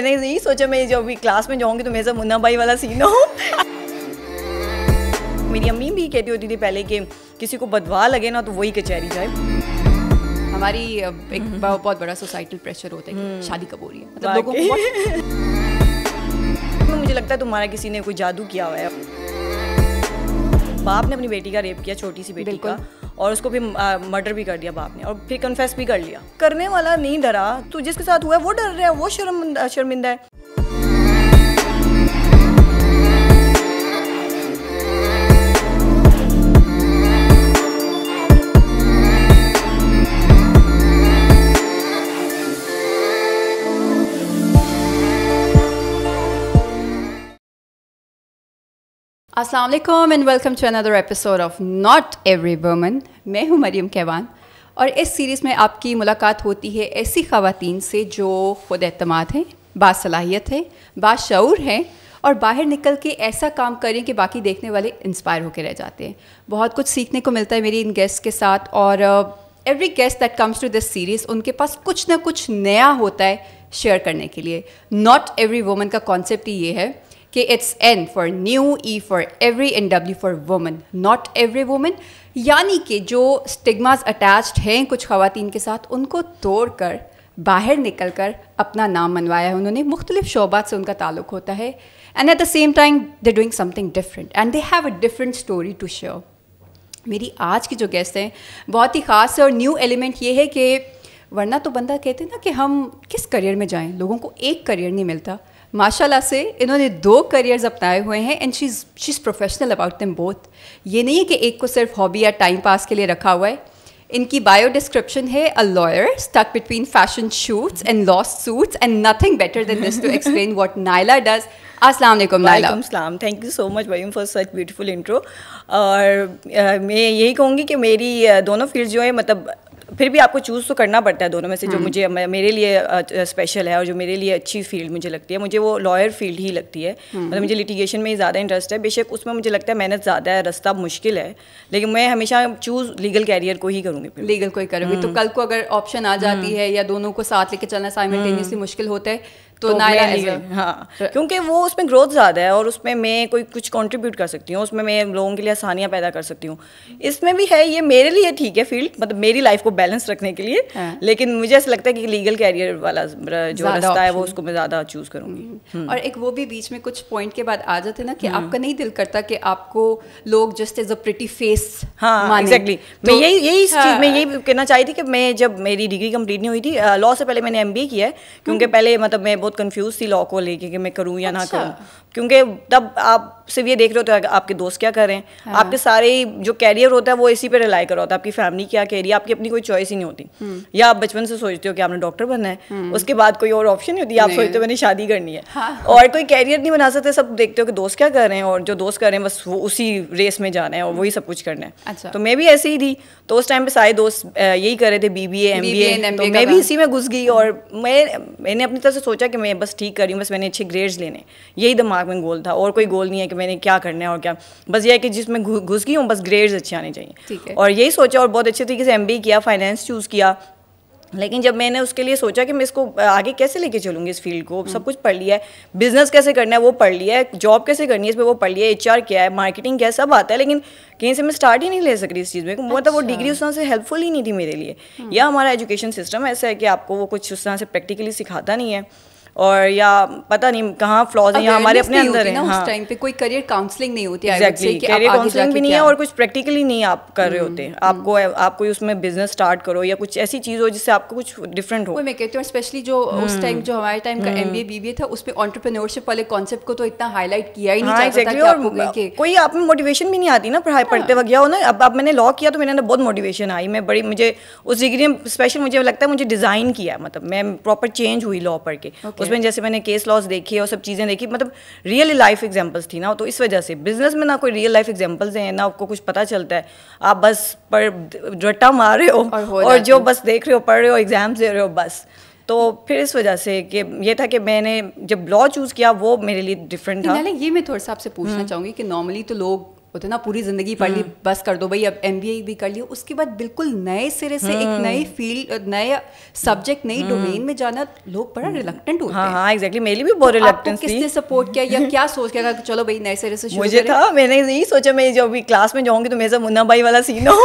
मैंने यही सोचा मैं जब भी क्लास में जाऊँगी तो मेरे साथ मुन्ना भाई वाला सीन हो मेरी अम्मी भी कहती होती थी पहले कि किसी को बदवा लगे ना तो वही कचहरी जाए हमारी एक हम्म। बहुत बड़ा सोसाइटल प्रेशर होता है हम्म। शादी कब हो रही है मतलब लोगों को मुझे लगता है तुम्हारा किसी ने कोई जादू किया हुआ है बाप ने अपनी बेटी का रेप किया छोटी सी बेटी का और उसको भी मर्डर भी कर दिया बाप ने और फिर कन्फेस भी कर लिया करने वाला नहीं डरा तो जिसके साथ हुआ है वो डर रहा है वो शर्म शर्मिंदा है अस्सलाम वालेकुम and welcome to another episode of not every woman मैं हूं मरियम कैवान और इस सीरीज़ में आपकी मुलाकात होती है ऐसी खातन से जो खुद अतमाद हैं बासलाहियत है बाशर हैं और बाहर निकल के ऐसा काम करें कि बाकी देखने वाले इंस्पायर होकर रह जाते हैं बहुत कुछ सीखने को मिलता है मेरी इन गेस्ट के साथ और every guest that comes to this series उनके पास कुछ ना कुछ नया होता है शेयर करने के लिए नॉट एवरी वुमन का कॉन्सेप्ट ही ये है कि it's N for new E for every and W for women not every women यानी कि जो स्टिग्माज अटैच्ड हैं कुछ खातन के साथ उनको तोड़ कर बाहर निकल कर अपना नाम मनवाया है उन्होंने मुख्तलिफ शोबात से उनका ताल्लुक होता है and at the same time they doing something different and they have a different story to share मेरी आज की जो गेस्ट हैं बहुत ही ख़ास और न्यू एलिमेंट ये है कि वरना तो बंदा कहते हैं ना कि हम किस करियर में जाएं लोगों को एक करियर नहीं मिलता माशाल्लाह से इन्होंने दो करियर्स अपनाए हुए हैं and she is she is professional about them both ये नहीं है कि एक को सिर्फ हॉबी या टाइम पास के लिए रखा हुआ है इनकी बायो डिस्क्रिप्शन है a lawyer stuck between fashion shoots and lost suits and nothing better than this to explain what Naila does अस्सलाम वालेकुम नायला अस्सलाम थैंक यू सो मच वयम फॉर सच ब्यूटीफुल इंट्रो और uh, मैं यही कहूँगी कि मेरी uh, दोनों फील्ड जो है मतलब फिर भी आपको चूज़ तो करना पड़ता है दोनों में से जो हम्म। मुझे मेरे लिए स्पेशल है और जो मेरे लिए अच्छी फील्ड मुझे लगती है मुझे वो लॉयर फील्ड ही लगती है हम्म। मतलब मुझे लिटिगेशन में ही ज़्यादा इंटरेस्ट है बेशक उसमें मुझे लगता है मेहनत ज़्यादा है रास्ता मुश्किल है लेकिन मैं हमेशा चूज़ लीगल कैरियर को ही करूँगी लीगल को ही करूँगी तो हम्म। कल को अगर ऑप्शन आ जाती है या दोनों को साथ लेके चलना साइमल्टेनियसली मुश्किल होता है तो, तो नायरा हाँ तो- क्योंकि वो उसमें ग्रोथ ज़्यादा है और उसमें मैं कोई कुछ कंट्रीब्यूट कर सकती हूँ उसमें मैं लोगों के लिए आसानियाँ पैदा कर सकती हूँ इसमें भी है ये मेरे लिए ठीक है फील्ड मतलब मेरी लाइफ को बैलेंस रखने के लिए हाँ। लेकिन मुझे ऐसा लगता है कि लीगल कैरियर वाला जो रास्ता है वो उसको मैं ज़्यादा चूज़ करूँगी हम्म। हम्म। और एक वो भी बीच में कुछ पॉइंट के बाद आ जाते ना कि हम्म। आपका नहीं दिल करता कि आपको लोग just as a pretty face हाँ एग्जैक्टली तो- मैं यही यही चीज़ मैं हाँ। यही कहना चाहती थी कि मैं जब मेरी डिग्री कंप्लीट नहीं हुई थी लॉ से पहले मैंने एम किया है क्योंकि पहले मतलब मैं बहुत बहुत कंफ्यूज थी लॉ को लेके कि मैं करूँ या अच्छा। ना करूँ क्योंकि तब आप सिर्फ ये देख रहे होते हो आपके दोस्त क्या कर रहे हैं हाँ। आपके सारे जो कैरियर होता है वो इसी पे रिलाई कर रहा होता है आपकी फैमिली क्या कह रही है आपकी अपनी कोई चॉइस ही नहीं होती हम्म। या आप बचपन से सोचते हो कि आपने डॉक्टर बनना है हम्म। उसके बाद कोई और ऑप्शन नहीं होती आप सोचते हो मैंने शादी करनी है हाँ। और कोई कैरियर नहीं बना सकते सब देखते हो कि दोस्त क्या कर रहे हैं और जो दोस्त कर रहे हैं बस वो उसी रेस में जाना है और वही सब कुछ करना है अच्छा। तो मैं भी ऐसे ही थी तो उस टाइम पे सारे दोस्त यही कर रहे थे बी बी एम तो मैं भी इसी में घुस गई और मैं मैंने अपनी तरफ से सोचा कि मैं बस ठीक कर रही हूँ बस मैंने अच्छे ग्रेड्स लेने यही दिमाग दिमाग में गोल था और कोई गोल नहीं है कि मैंने क्या करना है और क्या बस यह है कि जिसमें घुस गई हूँ बस ग्रेड्स अच्छे आने चाहिए और यही सोचा और बहुत अच्छे तरीके से एम किया फाइनेंस चूज़ किया लेकिन जब मैंने उसके लिए सोचा कि मैं इसको आगे कैसे लेके चलूँगी इस फील्ड को सब हम्म। कुछ पढ़ लिया है बिजनेस कैसे करना है वो पढ़ लिया है जॉब कैसे करनी है इसमें वो पढ़ लिया है एच क्या है मार्केटिंग क्या है सब आता है लेकिन कहीं से मैं स्टार्ट ही नहीं ले सक रही इस चीज़ में मतलब वो डिग्री अच्छा। उस तरह से हेल्पफुल ही नहीं थी मेरे लिए हम्म। या हमारा एजुकेशन सिस्टम ऐसा है कि आपको वो कुछ उस तरह से प्रैक्टिकली सिखाता नहीं है और या पता नहीं कहाँ फ्लॉज है या हमारे अपने अंदर है हाँ। उस टाइम पे कोई करियर काउंसलिंग नहीं होती एग्जैक्टली करियर काउंसलिंग भी नहीं है और कुछ प्रैक्टिकली नहीं आप कर रहे होते हम्म, हम्म। आपको आप कोई उसमें बिजनेस स्टार्ट करो या कुछ ऐसी चीज़ हो जिससे आपको कुछ डिफरेंट हो मैं कहती हूँ स्पेशली जो उस टाइम हम्म। जो हमारे टाइम का एम बी बी था उस पर ऑन्टरप्रनोरशिप वाले कॉन्सेप्ट को तो इतना हाईलाइट किया ही नहीं हाँ, और कोई आप में मोटिवेशन भी नहीं आती ना पढ़ाई हाँ। पढ़ते वक्त हो ना अब मैंने लॉ किया तो मेरे अंदर बहुत मोटिवेशन आई मैं बड़ी मुझे उस डिग्री में स्पेशल मुझे लगता है मुझे डिज़ाइन किया मतलब मैं प्रॉपर चेंज हुई लॉ पढ़ के उसमें जैसे मैंने केस लॉस देखी और सब चीज़ें देखी मतलब रियल लाइफ एग्जाम्पल्स थी ना तो इस वजह से बिजनेस में ना कोई रियल लाइफ एग्जाम्पल्स हैं ना आपको कुछ पता चलता है आप बस पर रट्टा मार रहे हो और, हो और जो बस देख रहे हो पढ़ रहे हो एग्जाम्स दे रहे हो बस तो फिर इस वजह से कि ये था कि मैंने जब लॉ चूज़ किया वो मेरे लिए डिफरेंट था ये मैं थोड़ा सा आपसे पूछना हम्म। चाहूँगी कि नॉर्मली तो लोग होते ना पूरी जिंदगी पढ़ ली हम्म। बस कर दो भाई अब एम भी कर लिया उसके बाद बिल्कुल नए सिरे से एक हम्म। नई फील्ड नए सब्जेक्ट नई डोमेन में जाना लोग बड़ा रिलकटेंट हम्म। होते हाँ, हैं हाँ exactly, मेरे भी बहुत तो किसने सपोर्ट किया या क्या सोच के था चलो भाई नए सिरे से मुझे था मैंने नहीं सोचा मैं जब भी क्लास में जाऊंगी तो मेरे साथ मुन्ना भाई वाला सीन हो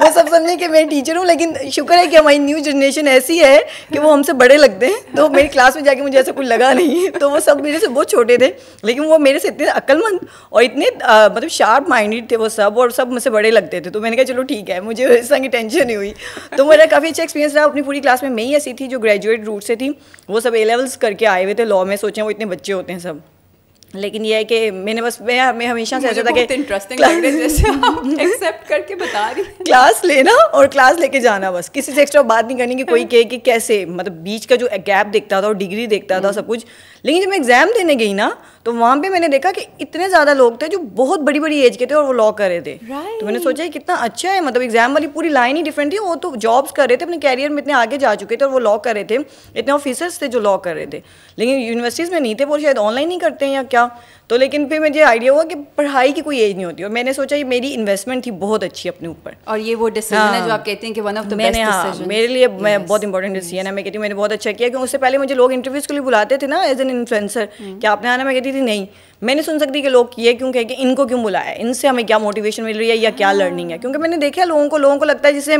वो सब समझे कि मैं टीचर हूँ लेकिन शुक्र है कि हमारी न्यू जनरेशन ऐसी है कि वो हमसे बड़े लगते हैं तो मेरी क्लास में जाके मुझे ऐसा कुछ लगा नहीं तो वो सब मेरे से बहुत छोटे थे लेकिन वो मेरे से इतने अक्लमंद और इतने मतलब मतलब शार्प माइंडेड थे वो सब और सब मुझसे बड़े लगते थे तो मैंने कहा चलो ठीक है मुझे इस तरह की टेंशन नहीं हुई तो मेरा काफ़ी अच्छा एक्सपीरियंस रहा अपनी पूरी क्लास में मैं ही ऐसी थी जो ग्रेजुएट रूट से थी वो सब ए लेवल्स करके आए हुए थे लॉ में सोचें वो इतने बच्चे होते हैं सब लेकिन ये है कि मैंने बस मैं मैं हमेशा सोचा था कि इंटरेस्टिंग लग रहे जैसे एक्सेप्ट करके बता रही क्लास लेना और क्लास लेके जाना बस किसी से एक्स्ट्रा बात नहीं करनी कि कोई कहे कि कैसे मतलब बीच का जो गैप देखता था और डिग्री देखता था हम्म। सब कुछ लेकिन जब मैं एग्ज़ाम देने गई ना तो वहाँ पे मैंने देखा कि इतने ज़्यादा लोग थे जो बहुत बड़ी बड़ी एज के थे और वो लॉ कर रहे थे right. तो मैंने सोचा कितना अच्छा है मतलब एग्जाम वाली पूरी लाइन ही डिफरेंट थी वो तो जॉब्स कर रहे थे अपने कैरियर में इतने आगे जा चुके थे और वो लॉ कर रहे थे इतने ऑफिसर्स थे जो लॉ कर रहे थे लेकिन यूनिवर्सिटीज़ में नहीं थे वो शायद ऑनलाइन ही करते हैं या क्या तो लेकिन फिर मुझे आइडिया हुआ कि पढ़ाई की कोई एज नहीं होती और मैंने सोचा ये मेरी इन्वेस्टमेंट थी बहुत अच्छी अपने ऊपर और ये वो डिसीजन हाँ, है जो हाँ। आप कहते हैं कि वन ऑफ द मैंने हाँ, मेरे लिए yes. मैं बहुत इंपॉर्टेंट डिसीजन है मैं कहती हूँ मैंने बहुत अच्छा किया क्योंकि उससे पहले मुझे लोग इंटरव्यूज़ के लिए बुलाते थे ना एज एन इन्फ्लुएंसर क्या आपने आना मैं कहती थी नहीं मैंने सुन सकती कि लोग ये क्यों कह कि इनको क्यों बुलाया इनसे हमें क्या मोटिवेशन मिल रही है या क्या लर्निंग हाँ। है क्योंकि मैंने देखा लोगों को लोगों को लगता है जिसे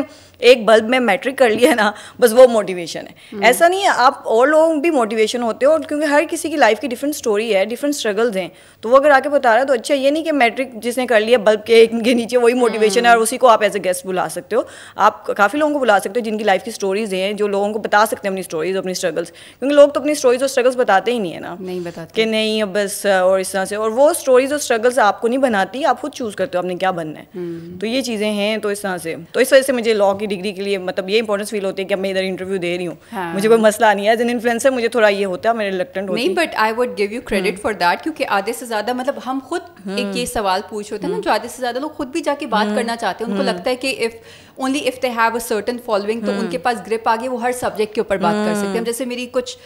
एक बल्ब में मैट्रिक कर लिया ना बस वो मोटिवेशन है हम्म। ऐसा नहीं है आप और लोग भी मोटिवेशन होते हो और क्योंकि हर किसी की लाइफ की डिफरेंट स्टोरी है डिफरेंट स्ट्रगल्स हैं तो वो अगर आके बता रहा है तो अच्छा ये नहीं कि मैट्रिक जिसने कर लिया बल्ब के के नीचे वही मोटिवेशन है हाँ। और उसी को आप एज ए गेस्ट बुला सकते हो आप काफ़ी लोगों को बुला सकते हो जिनकी लाइफ की स्टोरीज हैं जो लोगों को बता सकते हैं अपनी स्टोरीज अपनी स्ट्रगल्स क्योंकि लोग तो अपनी स्टोरीज और स्ट्रगल्स बताते ही नहीं है ना नहीं बताते कि नहीं बस और इस तरह से और वो स्टोरीज और स्ट्रगल्स आपको नहीं बनाती आप खुद चूज़ करते हो आपने क्या बनना है हम्म। तो ये चीज़ें हैं तो इस तरह से तो इस वजह से मुझे लॉ की डिग्री के लिए मतलब ये इंपॉर्टेंस फील होती है कि मैं इधर इंटरव्यू दे रही हूँ हाँ। मुझे कोई मसला नहीं है एज एन इन्फ्लुएंसर मुझे थोड़ा ये होता है मेरे रिलेक्टेंट होती नहीं but I would give you credit for that क्योंकि आधे से ज़्यादा मतलब हम खुद एक ये हम्म। सवाल पूछ होते हैं ना जो हम्म। आधे से ज़्यादा लोग खुद भी जाके बात करना चाहते हैं उनको लगता है कि if only if they have a certain following तो hmm. उनके पास ग्रिप गई वो हर सब्जेक्ट के ऊपर बात कर सकते हैं hmm. जैसे मेरी कुछ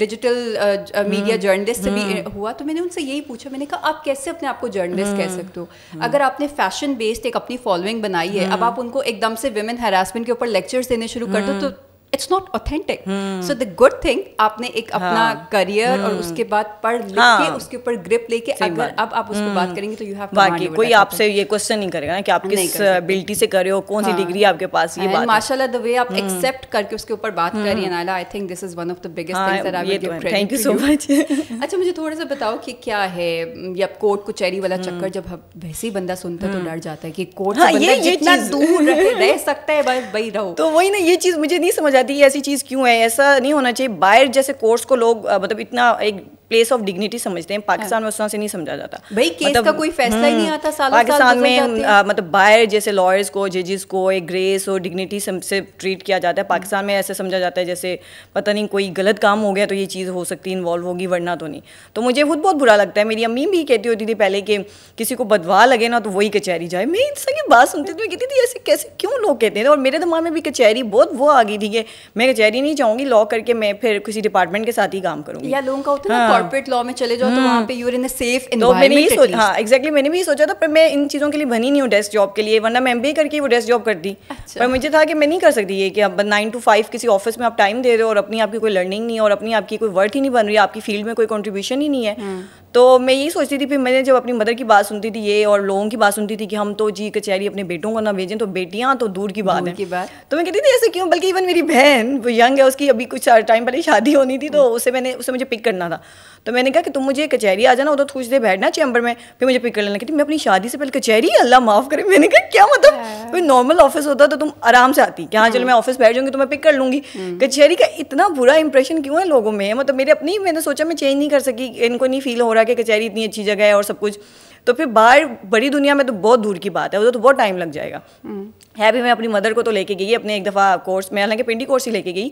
डिजिटल मीडिया जर्नलिस्ट भी hmm. हुआ तो मैंने उनसे यही पूछा मैंने कहा आप कैसे अपने आप को जर्नलिस्ट कह सकते हो अगर आपने फैशन बेस्ड एक अपनी फॉलोइंग बनाई है अब आप उनको एकदम से वेमेन हेरासमेंट के ऊपर लेक्चर्स देने शुरू कर दो तो it's not authentic so the good thing आपने एक अपना करियर हाँ। और हम्म। उसके बाद पढ़ लिख के हाँ। उसके ऊपर ग्रिप लेके अगर अब आप उसको बात हम्म। करेंगे तो यू हैव बाकी कोई आपसे ये क्वेश्चन नहीं करेगा कि आप किस एबिलिटी से कर रहे हो कौन सी डिग्री हाँ। आपके पास ये बात माशाल्लाह द वे आप एक्सेप्ट हम्म। करके उसके ऊपर बात कर रही नाला I think this is one of the biggest things that I will give credit thank you so much अच्छा मुझे थोड़ा सा बताओ कि क्या है ये अब कोर्ट कचहरी वाला चक्कर जब वैसे ही बंदा सुनता है तो डर जाता है कि कोर्ट से बंदा जितना दूर रह सकता है भाई रहो तो वही ना ये चीज मुझे नहीं समझ आज़ादी ऐसी चीज़ क्यों है ऐसा नहीं होना चाहिए बाहर जैसे कोर्स को लोग मतलब इतना एक प्लेस ऑफ डिग्निटी समझते हैं हाँ। पाकिस्तान में उस तरह से नहीं समझा जाता भाई केस मतलब, का कोई फैसला ही नहीं हम्म, आता सालों पाकिस्तान में आ, मतलब बाहर जैसे लॉयर्स को जजेस को एक ग्रेस और डिग्निटी से ट्रीट किया जाता है पाकिस्तान में ऐसे समझा जाता है जैसे पता नहीं कोई गलत काम हो गया तो ये चीज़ हो सकती इन्वॉल्व होगी वरना तो नहीं तो मुझे खुद बहुत बुरा लगता है मेरी अम्मी भी कहती होती थी पहले कि किसी को बदवा लगे ना तो वही कचहरी जाए मैं सही बात सुनती थी मैं कहती थी ऐसे कैसे क्यों लोग कहते हैं और मेरे दिमाग में भी कचहरी बहुत वो आ गई थी कि मैं कचहरी नहीं चाहूँगी लॉ करके मैं फिर किसी डिपार्टमेंट के साथ ही काम करूँगी या लोगों का होता है कॉर्पोरेट लॉ में चले जाओ तो hmm. वहाँ पे यूर इन सेफ इन मैंने भी सोचा हाँ एग्जैक्टली मैंने भी सोचा था पर मैं इन चीज़ों के लिए बनी नहीं हूँ डेस्क जॉब के लिए वरना मैं एम करके वो डेस्क जॉब दी पर मुझे था कि मैं नहीं कर सकती ये कि अब नाइन टू फाइव किसी ऑफिस में आप टाइम दे रहे हो और अपनी आपकी कोई लर्निंग नहीं है और अपनी आपकी कोई वर्थ ही नहीं बन रही आपकी फील्ड में कोई कॉन्ट्रीब्यूशन ही नहीं है hmm. तो मैं यही सोचती थी फिर मैंने जब अपनी मदर की बात सुनती थी ये और लोगों की बात सुनती थी कि हम तो जी कचहरी अपने बेटों को ना भेजें तो बेटियां तो दूर की बात है की बात तो मैं कहती थी ऐसे क्यों बल्कि इवन मेरी बहन वो यंग है उसकी अभी कुछ टाइम पहले शादी होनी थी तो hmm. उसे मैंने उसे मुझे पिक करना था तो मैंने कहा कि तुम मुझे कचहरी आ जाना उधर थोड़ी देर बैठना चैम्बर में फिर मुझे पिक कर लेना कहती मैं अपनी शादी से पहले कचहरी अल्लाह माफ़ करे मैंने कहा क्या मतलब हाँ। कोई नॉर्मल ऑफिस होता तो तुम आराम से आती कि हाँ चलो मैं ऑफिस हाँ। बैठ जाऊँगी तो मैं पिक कर लूँगी हम्म। कचहरी का इतना बुरा इंप्रेशन क्यों है लोगों में मतलब मेरे अपनी मैंने सोचा मैं चेंज नहीं कर सकी इनको नहीं फील हो रहा कि कचहरी इतनी अच्छी जगह है और सब कुछ तो फिर बाहर बड़ी दुनिया में तो बहुत दूर की बात है उधर तो बहुत टाइम लग जाएगा हम्म। है भी मैं अपनी मदर को तो लेके गई अपने एक दफ़ा कोर्स में हालांकि पिंडी कोर्स ही लेके गई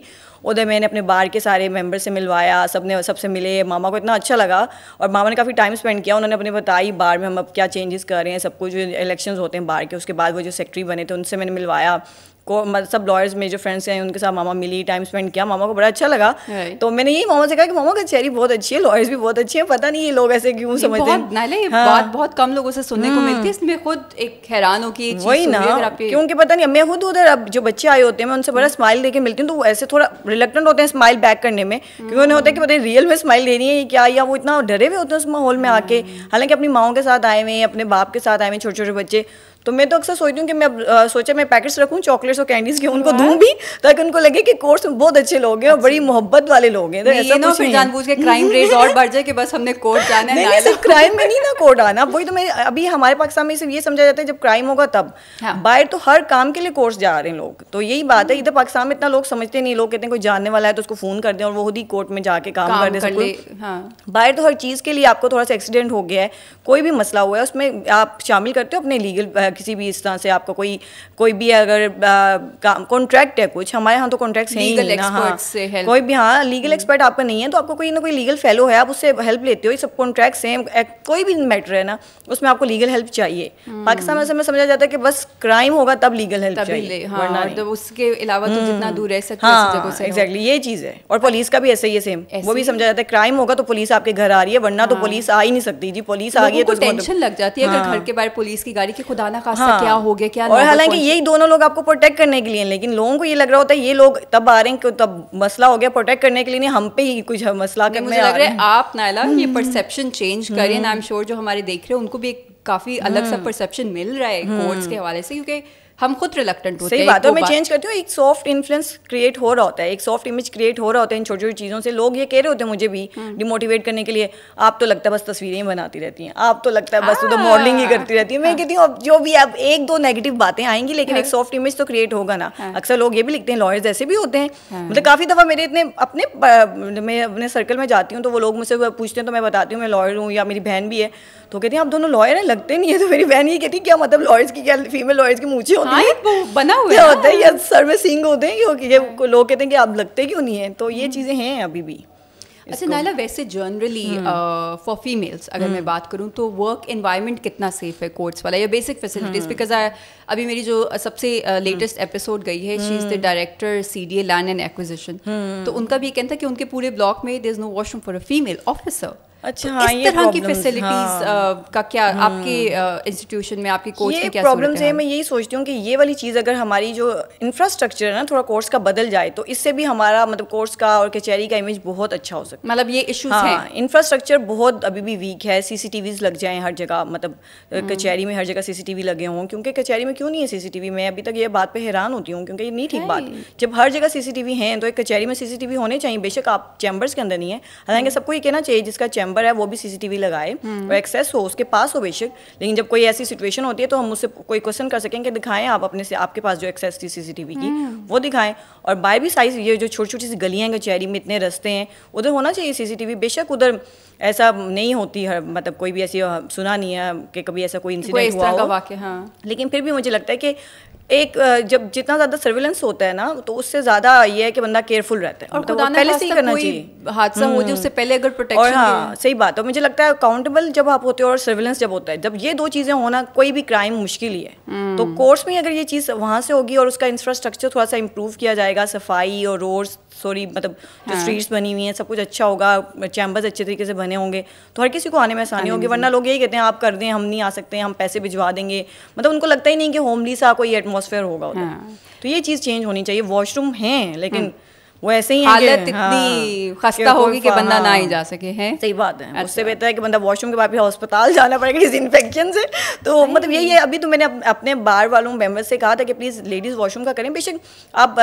उधर मैंने अपने बार के सारे मेंबर से मिलवाया सब ने सबसे मिले मामा को इतना अच्छा लगा और मामा ने काफ़ी टाइम स्पेंड किया उन्होंने अपने बताई बाहर में हम अब क्या चेंजेस कर रहे हैं सब कुछ जो इलेक्शन होते हैं बार के उसके बाद वो जो सेक्रेटरी बने थे उनसे मैंने मिलवाया को मतलब सब लॉयर्स मेरे जो फ्रेंड्स हैं उनके साथ मामा मिली टाइम स्पेंड किया मामा को बड़ा अच्छा लगा तो मैंने यही मामा से कहा कि मामा चेहरी बहुत अच्छी है लॉयर्स भी बहुत अच्छी है पता नहीं ये लोग ऐसे क्यों समझते हैं नाले हाँ। बात बहुत कम लोगों से सुनने को हम्म। मिलती है इसमें खुद एक हैरान हो वही ना क्योंकि पता नहीं मैं खुद उधर अब जो बच्चे आए होते हैं मैं उनसे बड़ा स्माइल हम्म। देके मिलती हूँ तो वो ऐसे थोड़ा रिलेक्टेंट होते हैं स्माइल बैक करने में क्योंकि उन्हें होता है कि पता रियल में स्माइल दे रही है क्या या वो इतना डरे हुए होते हैं उस माहौल में आके हम्म। हालांकि अपनी माओ के साथ आए हुए हैं अपने बाप के साथ आए हुए छोटे छोटे बच्चे तो मैं तो अक्सर सोचती हूँ कि मैं अब सोचा मैं पैकेट्स रखूँ चॉकलेट्स और कैंडीज के उनको दूँ भी ताकि उनको लगे कि कोर्स में बहुत अच्छे लोग हैं और बड़ी मोहब्बत वाले लोग हैं तो ऐसा ना फिर जानबूझ के क्राइम रेट और बढ़ जाए कि बस हमने कोर्ट जाना है सिर्फ क्राइम में नहीं ना कोर्ट आना वही तो मैं अभी हमारे पाकिस्तान में सिर्फ ये समझा जाता है जब क्राइम होगा तब हाँ। बाहर तो हर काम के लिए कोर्स जा रहे हैं लोग तो यही बात है हम्म। इधर पाकिस्तान में इतना लोग समझते नहीं लोग कहते हैं कोई जानने वाला है तो उसको फोन कर दें और वो खुद ही कोर्ट में जाके काम कर दें हाँ। बाहर तो हर चीज़ के लिए आपको थोड़ा सा एक्सीडेंट हो गया है कोई भी मसला हुआ है उसमें आप शामिल करते हो अपने लीगल या किसी भी इस तरह से आपका कोई कोई भी अगर कॉन्ट्रैक्ट है कुछ हमारे यहाँ तो कॉन्ट्रैक्ट है हाँ। कोई भी हाँ लीगल एक्सपर्ट हम्म। आपका नहीं है तो आपको कोई ना कोई लीगल फेलो है आप उससे हेल्प लेते हो सब कॉन्ट्रैक्ट सेम कोई भी मैटर है ना उसमें आपको लीगल हेल्प चाहिए हम्म। पाकिस्तान में समझा जाता है कि बस क्राइम होगा तब लीगल हेल्प चाहिए हाँ, तो उसके अलावा तो जितना हम्म। दूर रह सकते हाँ, से एग्जैक्टली ये चीज़ है और पुलिस का भी ऐसे ही है सेम वो भी समझा जाता है क्राइम होगा तो पुलिस आपके घर आ रही है वरना तो पुलिस हाँ। आ ही नहीं सकती जी पुलिस तो आ गई है तो टेंशन तो लग जाती है अगर घर के बाहर पुलिस की गाड़ी की खुदा खासा हाँ, क्या हो गया क्या और हालांकि यही दोनों लोग आपको प्रोटेक्ट करने के लिए लेकिन लोगों को ये लग रहा होता है ये लोग तब आ रहे हैं तब मसला हो गया प्रोटेक्ट करने के लिए नहीं हम पे ही कुछ मसला कर मुझे लग रहा है आप नायला ये परसेप्शन हम्म। चेंज करें आई एम श्योर जो हमारे देख रहे हैं उनको भी एक काफ़ी अलग सा परसेप्शन हम्म। मिल रहा है कोर्ट्स के हम्म। हवाले से क्योंकि हम खुद रिलेक्टेंट होते हैं सही बात है मैं चेंज करती हूँ एक सॉफ्ट इन्फ्लुएंस क्रिएट हो रहा होता है एक सॉफ्ट इमेज क्रिएट हो रहा होता है इन छोटी छोटी चीज़ों से लोग ये कह रहे होते हैं मुझे भी डिमोटिवेट हाँ। करने के लिए आप तो लगता है बस तस्वीरें ही बनाती रहती हैं आप तो लगता है बस तो मॉडलिंग हाँ। ही करती रहती है मैं हाँ। कहती हूँ जो भी अब एक दो नेगेटिव बातें आएंगी लेकिन एक सॉफ्ट इमेज तो क्रिएट होगा ना अक्सर लोग ये भी लिखते हैं लॉयर्स ऐसे भी होते हैं मतलब काफ़ी दफ़ा मेरे इतने अपने मैं अपने सर्कल में जाती हूँ तो वो लोग मुझसे पूछते हैं तो मैं बताती हूँ मैं लॉयर हूँ या मेरी बहन भी है तो कहती हैं आप दोनों लॉयर हैं लगते नहीं है तो मेरी बहन ये कहती क्या मतलब लॉयर्स की क्या फीमेल लॉयर्स की मूछे होती वो बना हुआ क्या होता है या सर्विसिंग होते हैं क्योंकि ये हाँ। लोग कहते हैं कि आप लगते क्यों नहीं तो ये हम्म। चीज़ें हैं अभी भी अच्छा वैसे जनरली फॉर फीमेल्स अगर मैं हम्म। बात करूँ तो वर्क इन्वायरमेंट कितना सेफ है कोर्ट्स वाला या बेसिक फैसिलिटीज बिकॉज अभी मेरी जो uh, सबसे लेटेस्ट uh, हम्म। एपिसोड गई है she is the director C D A land and acquisition तो उनका भी कहना था कि उनके पूरे ब्लॉक में there is no washroom for a female officer अच्छा तो हाँ, इस तरह की फैसिलिटीज हाँ, का क्या हम्म। आपके इंस्टीट्यूशन में आपकी कोर्स ये प्रॉब्लम है मैं यही सोचती हूँ कि ये वाली चीज़ अगर हमारी जो इंफ्रास्ट्रक्चर है ना थोड़ा कोर्स का बदल जाए तो इससे भी हमारा मतलब कोर्स का और कचहरी का इमेज बहुत अच्छा हो सकता है मतलब ये इशू हाँ, इंफ्रास्ट्रक्चर बहुत अभी भी वीक है सी लग जाए हर जगह मतलब हम्म। कचहरी में हर जगह सी लगे हों क्योंकि कचहरी में क्यों नहीं है सी मैं अभी तक ये बात पर हैरान होती हूँ क्योंकि ये नहीं ठीक बात जब हर जगह सी हैं तो एक कचहरी में सी होने चाहिए बेशक आप चैम्बर्स के अंदर नहीं है हालांकि हम्म। सबको ये कहना चाहिए जिसका चैम्बर मेंबर है वो भी सीसीटीवी लगाए हम्म। और एक्सेस हो उसके पास हो बेशक लेकिन जब कोई ऐसी सिचुएशन होती है तो हम उससे कोई क्वेश्चन कर सकें कि दिखाएं आप अपने से आपके पास जो एक्सेस थी सीसीटीवी की हम्म। वो दिखाएं और बाय भी साइज ये जो छोटी छोटी सी गलियाँ हैं कचहरी में इतने रस्ते हैं उधर होना चाहिए सीसीटीवी बेशक उधर ऐसा नहीं होती है मतलब कोई भी ऐसी सुना नहीं है कि कभी ऐसा कोई इंसिडेंट हुआ हो हाँ। लेकिन फिर भी मुझे लगता है कि एक जब जितना ज़्यादा सर्विलेंस होता है ना तो उससे ज़्यादा ये है कि बंदा केयरफुल रहता है और तो पहले से ही करना चाहिए हादसा हो जाए हम्म। उससे पहले अगर प्रोटेक्शन और हाँ सही बात है मुझे लगता है अकाउंटेबल जब आप होते हो और सर्विलेंस जब होता है जब ये दो चीज़ें होना कोई भी क्राइम मुश्किल ही है हम्म। तो कोर्स में अगर ये चीज़ वहां से होगी और उसका इंफ्रास्ट्रक्चर थोड़ा सा इम्प्रूव किया जाएगा सफाई और रोड्स सॉरी मतलब जो स्ट्रीट्स हाँ। बनी हुई हैं सब कुछ अच्छा होगा चैम्बर्स अच्छे तरीके से बने होंगे तो हर किसी को आने में आसानी हाँ होगी वरना लोग यही कहते हैं आप कर दें हम नहीं आ सकते हम पैसे भिजवा देंगे मतलब उनको लगता ही नहीं कि होमली सा कोई एटमोसफेयर होगा हाँ। तो ये चीज़ चेंज होनी चाहिए वॉशरूम हैं लेकिन वो ऐसे ही हालत इतनी हाँ, खस्ता होगी कि बंदा हाँ, ना ही हाँ। जा सके है सही बात है अच्छा। उससे बेहतर है कि बंदा वॉशरूम के बाद भी अस्पताल जाना पड़ेगा इस इन्फेक्शन से तो मतलब यही है अभी तो मैंने अपने बार वालों मेम्बर से कहा था कि प्लीज़ लेडीज़ वॉशरूम का करें बेशक आप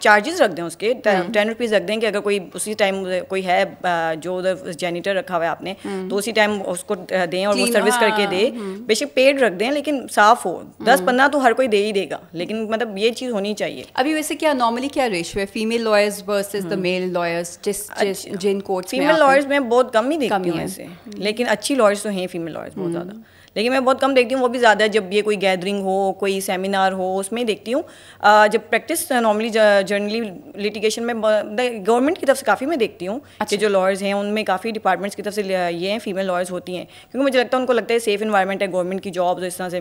चार्जेस रख दें उसके टेन रुपीज़ हम्म। रख दें कि अगर कोई उसी टाइम कोई है जो उधर जेनेटर रखा हुआ है आपने हम्म। तो उसी टाइम उसको दें और वो सर्विस हाँ, करके दे हम्म। बेशक पेड रख दें लेकिन साफ़ हो दस पंद्रह तो हर कोई दे ही देगा लेकिन मतलब ये चीज़ होनी चाहिए अभी वैसे क्या नॉर्मली क्या रेशो है female lawyers lawyers versus the hmm. male lawyers जिस जिस जिन कोर्ट्स में फीमेल लॉयर्स में बहुत कम ही देखती हूँ ऐसे लेकिन अच्छी लॉयर्स तो हैं फीमेल लॉयर्स बहुत ज़्यादा लेकिन मैं बहुत कम देखती हूँ वो भी ज़्यादा जब ये कोई गैदरिंग हो कोई सेमिनार हो उसमें ही देखती हूँ जब प्रैक्टिस नॉर्मली जर्नली लिटिगेशन में गवर्नमेंट की तरफ से काफ़ी मैं देखती हूँ अच्छा। कि जो लॉयर्स हैं उनमें काफ़ी डिपार्टमेंट्स की तरफ से ये हैं फीमेल लॉयर्स होती हैं क्योंकि मुझे लगता है उनको लगता है सेफ इन्वायरमेंट है गवर्नमेंट की जॉब्स इस तरह से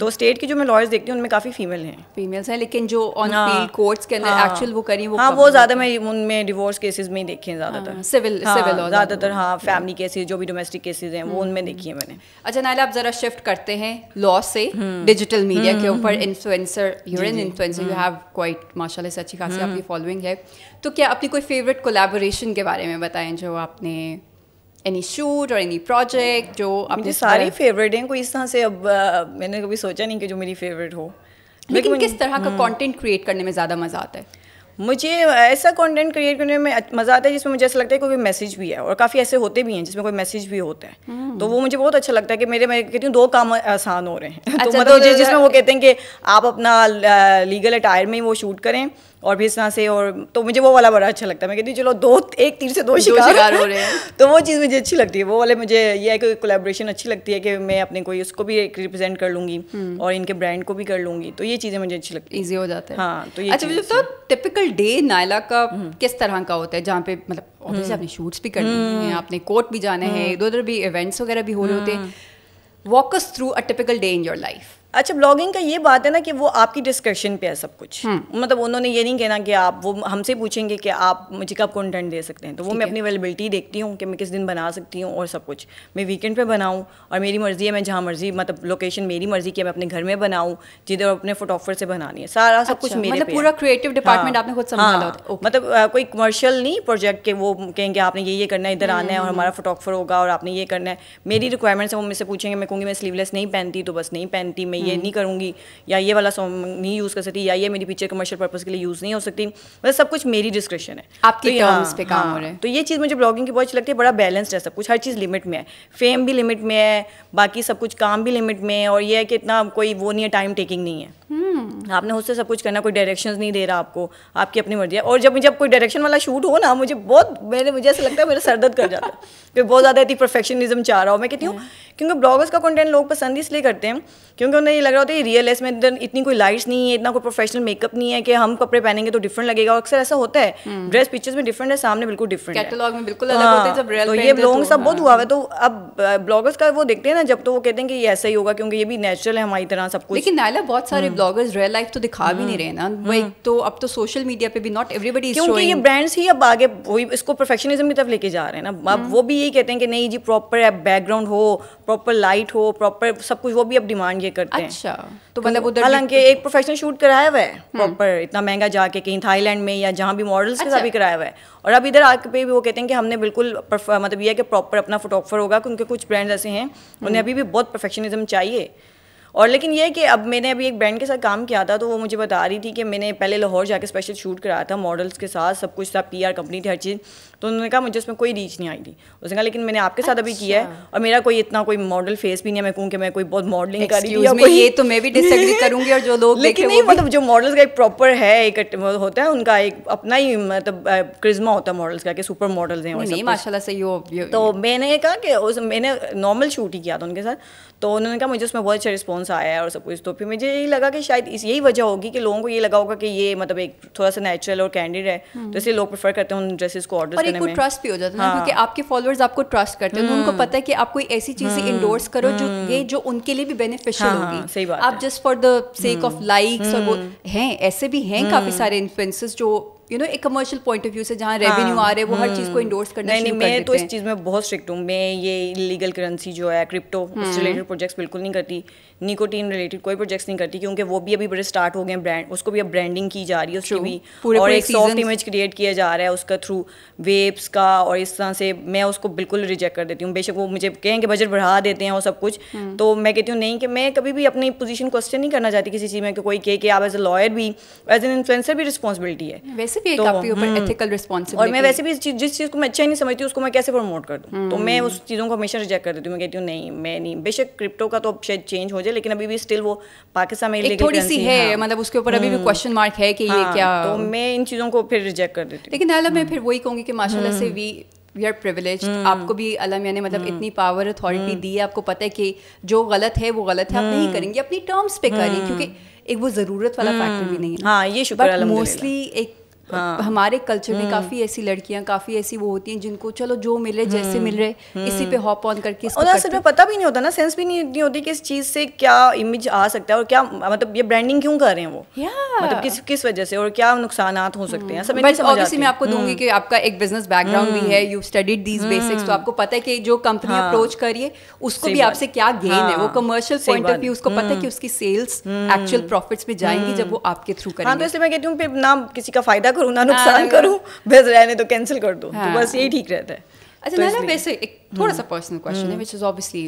तो स्टेट की जो मैं लॉयर्स देखती हूँ उनमें काफ़ी फीमेल हैं फीमेल्स हैं लेकिन जो ऑन फील्ड कोर्ट्स के अंदर एक्चुअल वो करी वो हाँ वो ज़्यादा ज़्यादा मैं उनमें डिवोर्स केसेस में देखे हैं ज़्यादातर सिविल सिविल ज़्यादातर हाँ फैमिली हाँ, केसेस हाँ, जो भी डोमेस्टिक केसेस हैं वो हम्म, उनमें हम्म। देखी है मैंने अच्छा नायला आप ज़रा शिफ्ट करते हैं लॉ से डिजिटल हम्म। मीडिया के ऊपर influencer you're an influencer you have quite माशाल्लाह से अच्छी खासी आपकी फॉलोइंग है तो क्या अपनी कोई फेवरेट कोलेबोरेशन के बारे में बताएं जो आपने एनी शूट और एनी प्रोजेक्ट जो आपने सारी फेवरेट हैं कोई इस तरह से अब आ, मैंने कभी सोचा नहीं कि जो मेरी फेवरेट हो लेकिन किस तरह का कंटेंट क्रिएट करने में ज़्यादा मज़ा आता है मुझे ऐसा कंटेंट क्रिएट करने में मज़ा आता है जिसमें मुझे ऐसा लगता है कोई मैसेज भी है और काफ़ी ऐसे होते भी हैं जिसमें कोई मैसेज भी होता है हम्म। तो वो मुझे बहुत अच्छा लगता है कि मेरे मैं कहती हूँ दो काम आसान हो रहे हैं तो अच्छा, मतलब तो मतलब जिसमें वो कहते हैं कि आप अपना लीगल अटायर में वो शूट करें और भी इस तरह से और तो मुझे वो वाला बड़ा अच्छा लगता है मैं कहती हूँ चलो दो एक तीर से दो शिकार, दो शिकार हो रहे हैं तो वो चीज़ मुझे अच्छी लगती है वो वाले मुझे ये है कि कोलेब्रेशन अच्छी लगती है कि मैं अपने कोई उसको भी एक रिप्रेजेंट कर लूँगी हम्म। और इनके ब्रांड को भी कर लूँगी तो ये चीज़ें मुझे अच्छी लगती है ईजी हो जाता है हाँ तो ये अच्छा मुझे मतलब तो टिपिकल डे नायला का हम्म। किस तरह का होता है जहाँ पे मतलब हम्म। आपने शूट्स भी करनी है आपने कोर्ट भी जाना है इधर उधर भी इवेंट्स वगैरह भी हो रहे होते हैं walks through a typical day in your life अच्छा ब्लॉगिंग का ये बात है ना कि वो आपकी डिस्कशन पे है सब कुछ हम्म। मतलब उन्होंने ये नहीं कहना कि आप वो हमसे पूछेंगे कि आप मुझे कब कंटेंट दे सकते हैं तो वो मैं अपनी अवेलेबिलिटी देखती हूँ कि मैं किस दिन बना सकती हूँ और सब कुछ मैं वीकेंड पे बनाऊँ और मेरी मर्ज़ी है मैं जहाँ मर्ज़ी मतलब लोकेशन मेरी मर्ज़ी की मैं अपने घर में बनाऊँ जिधर अपने फोटोग्राफर से बनानी है सारा सब कुछ अच्छा, मेरे मतलब पूरा क्रिएटिव डिपार्टमेंट हाँ। आपने खुद संभाला हाँ। मतलब कोई कमर्शियल नहीं प्रोजेक्ट के वो कहेंगे आपने ये ये करना है इधर आना है और हम्म। हमारा फोटोग्राफर होगा और आपने ये करना है मेरी रिक्वायरमेंट्स है वो मुझसे पूछेंगे मैं कहूँगी मैं स्लीवलेस नहीं पहनती तो बस नहीं पहनती मैं मैं ये हम्म। नहीं करूँगी या ये वाला सॉन्ग नहीं यूज़ कर सकती या ये मेरी पिक्चर कमर्शियल पर्पज़ के लिए यूज़ नहीं हो सकती मतलब सब कुछ मेरी डिस्क्रिप्शन है आपके तो टर्म्स हाँ, पे काम हो रहे हैं हाँ। तो ये चीज़ मुझे ब्लॉगिंग की बहुत अच्छी लगती है बड़ा बैलेंस्ड है सब कुछ हर चीज़ लिमिट में है फेम भी लिमिट में है बाकी सब कुछ काम भी लिमिट में है और ये है कि इतना कोई वो नहीं है टाइम टेकिंग नहीं है हम्म। आपने उससे सब कुछ करना कोई डायरेक्शंस नहीं दे रहा आपको आपकी अपनी मर्जी है और जब जब कोई डायरेक्शन वाला शूट हो ना मुझे बहुत मेरे मुझे ऐसा लगता है मेरा सरदर्द कर जाता है क्योंकि बहुत ज़्यादा इतनी परफेक्शनिज्म चाह रहा हूँ मैं कहती हूँ क्योंकि ब्लॉगर्स का कंटेंट लोग पसंद इसलिए करते हैं क्योंकि उन्हें ये लग रहा होता है रियल में इसमें इधर इतनी कोई लाइट्स नहीं है इतना कोई प्रोफेशनल मेकअप नहीं है कि हम कपड़े पहनेंगे तो डिफरेंट लगेगा अक्सर ऐसा होता है ड्रेस हम्म। पिक्चर्स में डिफरेंट है सामने बिल्कुल डिफरेंट कैटलॉग में बिल्कुल अलग होते हैं हाँ, जब रियल तो ये ब्लॉग तो, सब बहुत हाँ। हुआ है तो अब ब्लॉगर्स का वो देखते हैं ना जब तो वो कहते हैं कि ये ऐसा ही होगा क्योंकि ये भी नेचुरल है हमारी तरह सब कुछ लेकिन नायला बहुत सारे ब्लॉगर्स रियल लाइफ तो दिखा भी नहीं हम्म। रहे ना हम्म। तो अब तो सोशल मीडिया पे भी नॉट एवरीबडी क्योंकि ये ब्रांड्स ही अब आगे वही इसको प्रोफेशनलिज्म की तरफ लेके जा रहे हैं ना अब वो भी यही कहते हैं कि नहीं जी प्रॉपर बैकग्राउंड हो प्रॉपर लाइट हो प्रॉपर सब कुछ वो भी अब डिमांड ये करते अच्छा, हैं अच्छा तो, तो मतलब उधर हालांकि एक प्रोफेशनल शूट कराया हुआ है प्रॉपर हम्म। इतना महंगा जाके कहीं थाईलैंड में या जहाँ भी मॉडल्स के साथ अच्छा। भी कराया हुआ है और अब इधर आके भी वो कहते हैं कि हमने बिल्कुल मतलब ये है कि प्रॉपर अपना फोटोग्राफर होगा क्योंकि कुछ ब्रांड्स ऐसे हैं हम्म। उन्हें अभी भी बहुत परफेक्शनिज्म चाहिए और लेकिन ये कि अब मैंने अभी एक ब्रांड के साथ काम किया था तो वो मुझे बता रही थी कि मैंने पहले लाहौर जाके स्पेशल शूट कराया था मॉडल्स के साथ सब कुछ था पीआर कंपनी थी हर चीज़ तो उन्होंने कहा मुझे उसमें कोई रीच नहीं आई थी उसने कहा लेकिन मैंने आपके साथ अभी किया है अच्छा। और मेरा कोई इतना कोई मॉडल फेस भी नहीं है मैं कहूँ कि मैं कोई बहुत मॉडलिंग कर रही हूँ ये तो मैं भी डिसएग्री करूंगी और जो लोग लेकिन नहीं मतलब जो मॉडल्स का एक प्रॉपर है एक होता है उनका एक अपना ही मतलब क्रिज्मा होता है मॉडल्स का कि सुपर मॉडल्स हैं नहीं माशाल्लाह तो मैंने कहा कि उस मैंने नॉर्मल शूट ही किया था उनके साथ तो उन्होंने कहा मुझे उसमें बहुत अच्छा रिस्पॉन्स आया है और सब कुछ तो फिर मुझे यही लगा कि शायद इस यही वजह होगी कि लोगों को ये लगा होगा कि ये मतलब एक थोड़ा सा नेचुरल और कैंडिड है हम्म। तो इसलिए लोग प्रेफर करते हैं उन ड्रेसेस को ऑर्डर करने में ट्रस्ट भी हो जाता है हाँ। क्योंकि आपके फॉलोअर्स आपको ट्रस्ट करते हैं तो उनको हम्म। पता है कि आप कोई ऐसी चीज इंडोर्स हम्म। करो जो हम्म। ये जो उनके लिए भी बेनिफिशियल हाँ, हाँ, होगी सही बात आप just for the sake of likes और वो हैं ऐसे भी हैं काफी सारे इन्फ्लुएंसर्स जो यू नो एक कमर्शियल पॉइंट ऑफ व्यू से जहाँ रेवेन्यू आ रहे हैं वो हर चीज को इंडोर्स करना नहीं, नहीं मैं तो इस चीज में बहुत स्ट्रिक्ट हूँ मैं ये इलीगल करेंसी जो है क्रिप्टो रिलेटेड प्रोजेक्ट्स बिल्कुल नहीं करती निकोटीन रिलेटेड कोई प्रोजेक्ट्स नहीं करती क्योंकि वो भी अभी बड़े स्टार्ट हो गए ब्रांड उसको भी अब ब्रांडिंग की जा रही है उसकी भी पूरे और पूरे एक सॉफ्ट इमेज क्रिएट किया जा रहा है उसका थ्रू वेब्स का और इस तरह से मैं उसको बिल्कुल रिजेक्ट कर देती हूँ बेशक वो मुझे कहें कि बजट बढ़ा देते हैं और सब कुछ हम्म। तो मैं कहती हूँ नहीं कि मैं कभी भी अपनी पोजिशन क्वेश्चन नहीं करना चाहती किसी चीज़ में कि कोई कहे कि आप एज अ लॉयर भी एज एन इन्फ्लुएंसर भी रिस्पॉन्सिबिलिटी है वैसे भी एथिकल तो रिस्पॉन्सिबिलिटी हम्म। और मैं वैसे भी जिस चीज़ को मैं अच्छा ही नहीं समझती उसको मैं कैसे प्रमोट कर दूँ तो मैं हम्म। उस चीज़ों को हमेशा रिजेक्ट कर देती हूँ मैं कहती हूँ नहीं मैं नहीं बेशक क्रिप्टो का तो शायद चेंज हो जाए है लेकिन अभी भी स्टिल वो पाकिस्तान में एक थोड़ी सी है हाँ। मतलब उसके ऊपर अभी भी क्वेश्चन हम्म। मार्क है कि हाँ, ये क्या तो मैं इन चीज़ों को फिर रिजेक्ट कर देती लेकिन अलग मैं फिर वही कहूँगी कि माशाल्लाह से वी वी आर प्रिविलेज आपको भी अल्लाह मियाँ ने मतलब हम्म। इतनी पावर अथॉरिटी हम्म। दी है आपको पता है कि जो गलत है वो गलत है आप नहीं करेंगे अपनी टर्म्स पे करिए क्योंकि एक वो ज़रूरत वाला फैक्टर भी नहीं है हाँ ये शुक्र मोस्टली एक हाँ। हमारे कल्चर में हम्म। काफ़ी ऐसी लड़कियां काफ़ी ऐसी वो होती हैं जिनको चलो जो मिल रहे जैसे हम्म। मिल रहे हम्म। इसी पे हॉप ऑन करके और असल में पता भी नहीं होता ना सेंस भी नहीं, नहीं होती कि इस चीज़ से क्या इमेज आ सकता है और क्या मतलब ये ब्रांडिंग क्यों कर रहे हैं वो मतलब किस किस वजह से और क्या नुकसान हो सकते हैं ऑब्वियसली मैं आपको दूंगी कि आपका एक बिजनेस बैकग्राउंड भी है यू स्टडीड दीज बेसिक्स तो आपको पता है कि जो कंपनी अप्रोच करिए उसको भी आपसे क्या गेन है वो कमर्शियल पॉइंट ऑफ व्यू उसको पता है कि उसकी सेल्स एक्चुअल प्रॉफिट्स में जाएंगी जब वो आपके थ्रू हाँ, तो करेंगे तो इसलिए मैं कहती हूँ ना किसी का फायदा करूँ ना नुकसान करूँ बस रहने तो कैंसिल कर दो तो बस हाँ। यही ठीक रहता है अच्छा ना तो वैसे एक थोड़ा सा पर्सनल हम्म। क्वेश्चन है विच इज़ ऑब्वियसली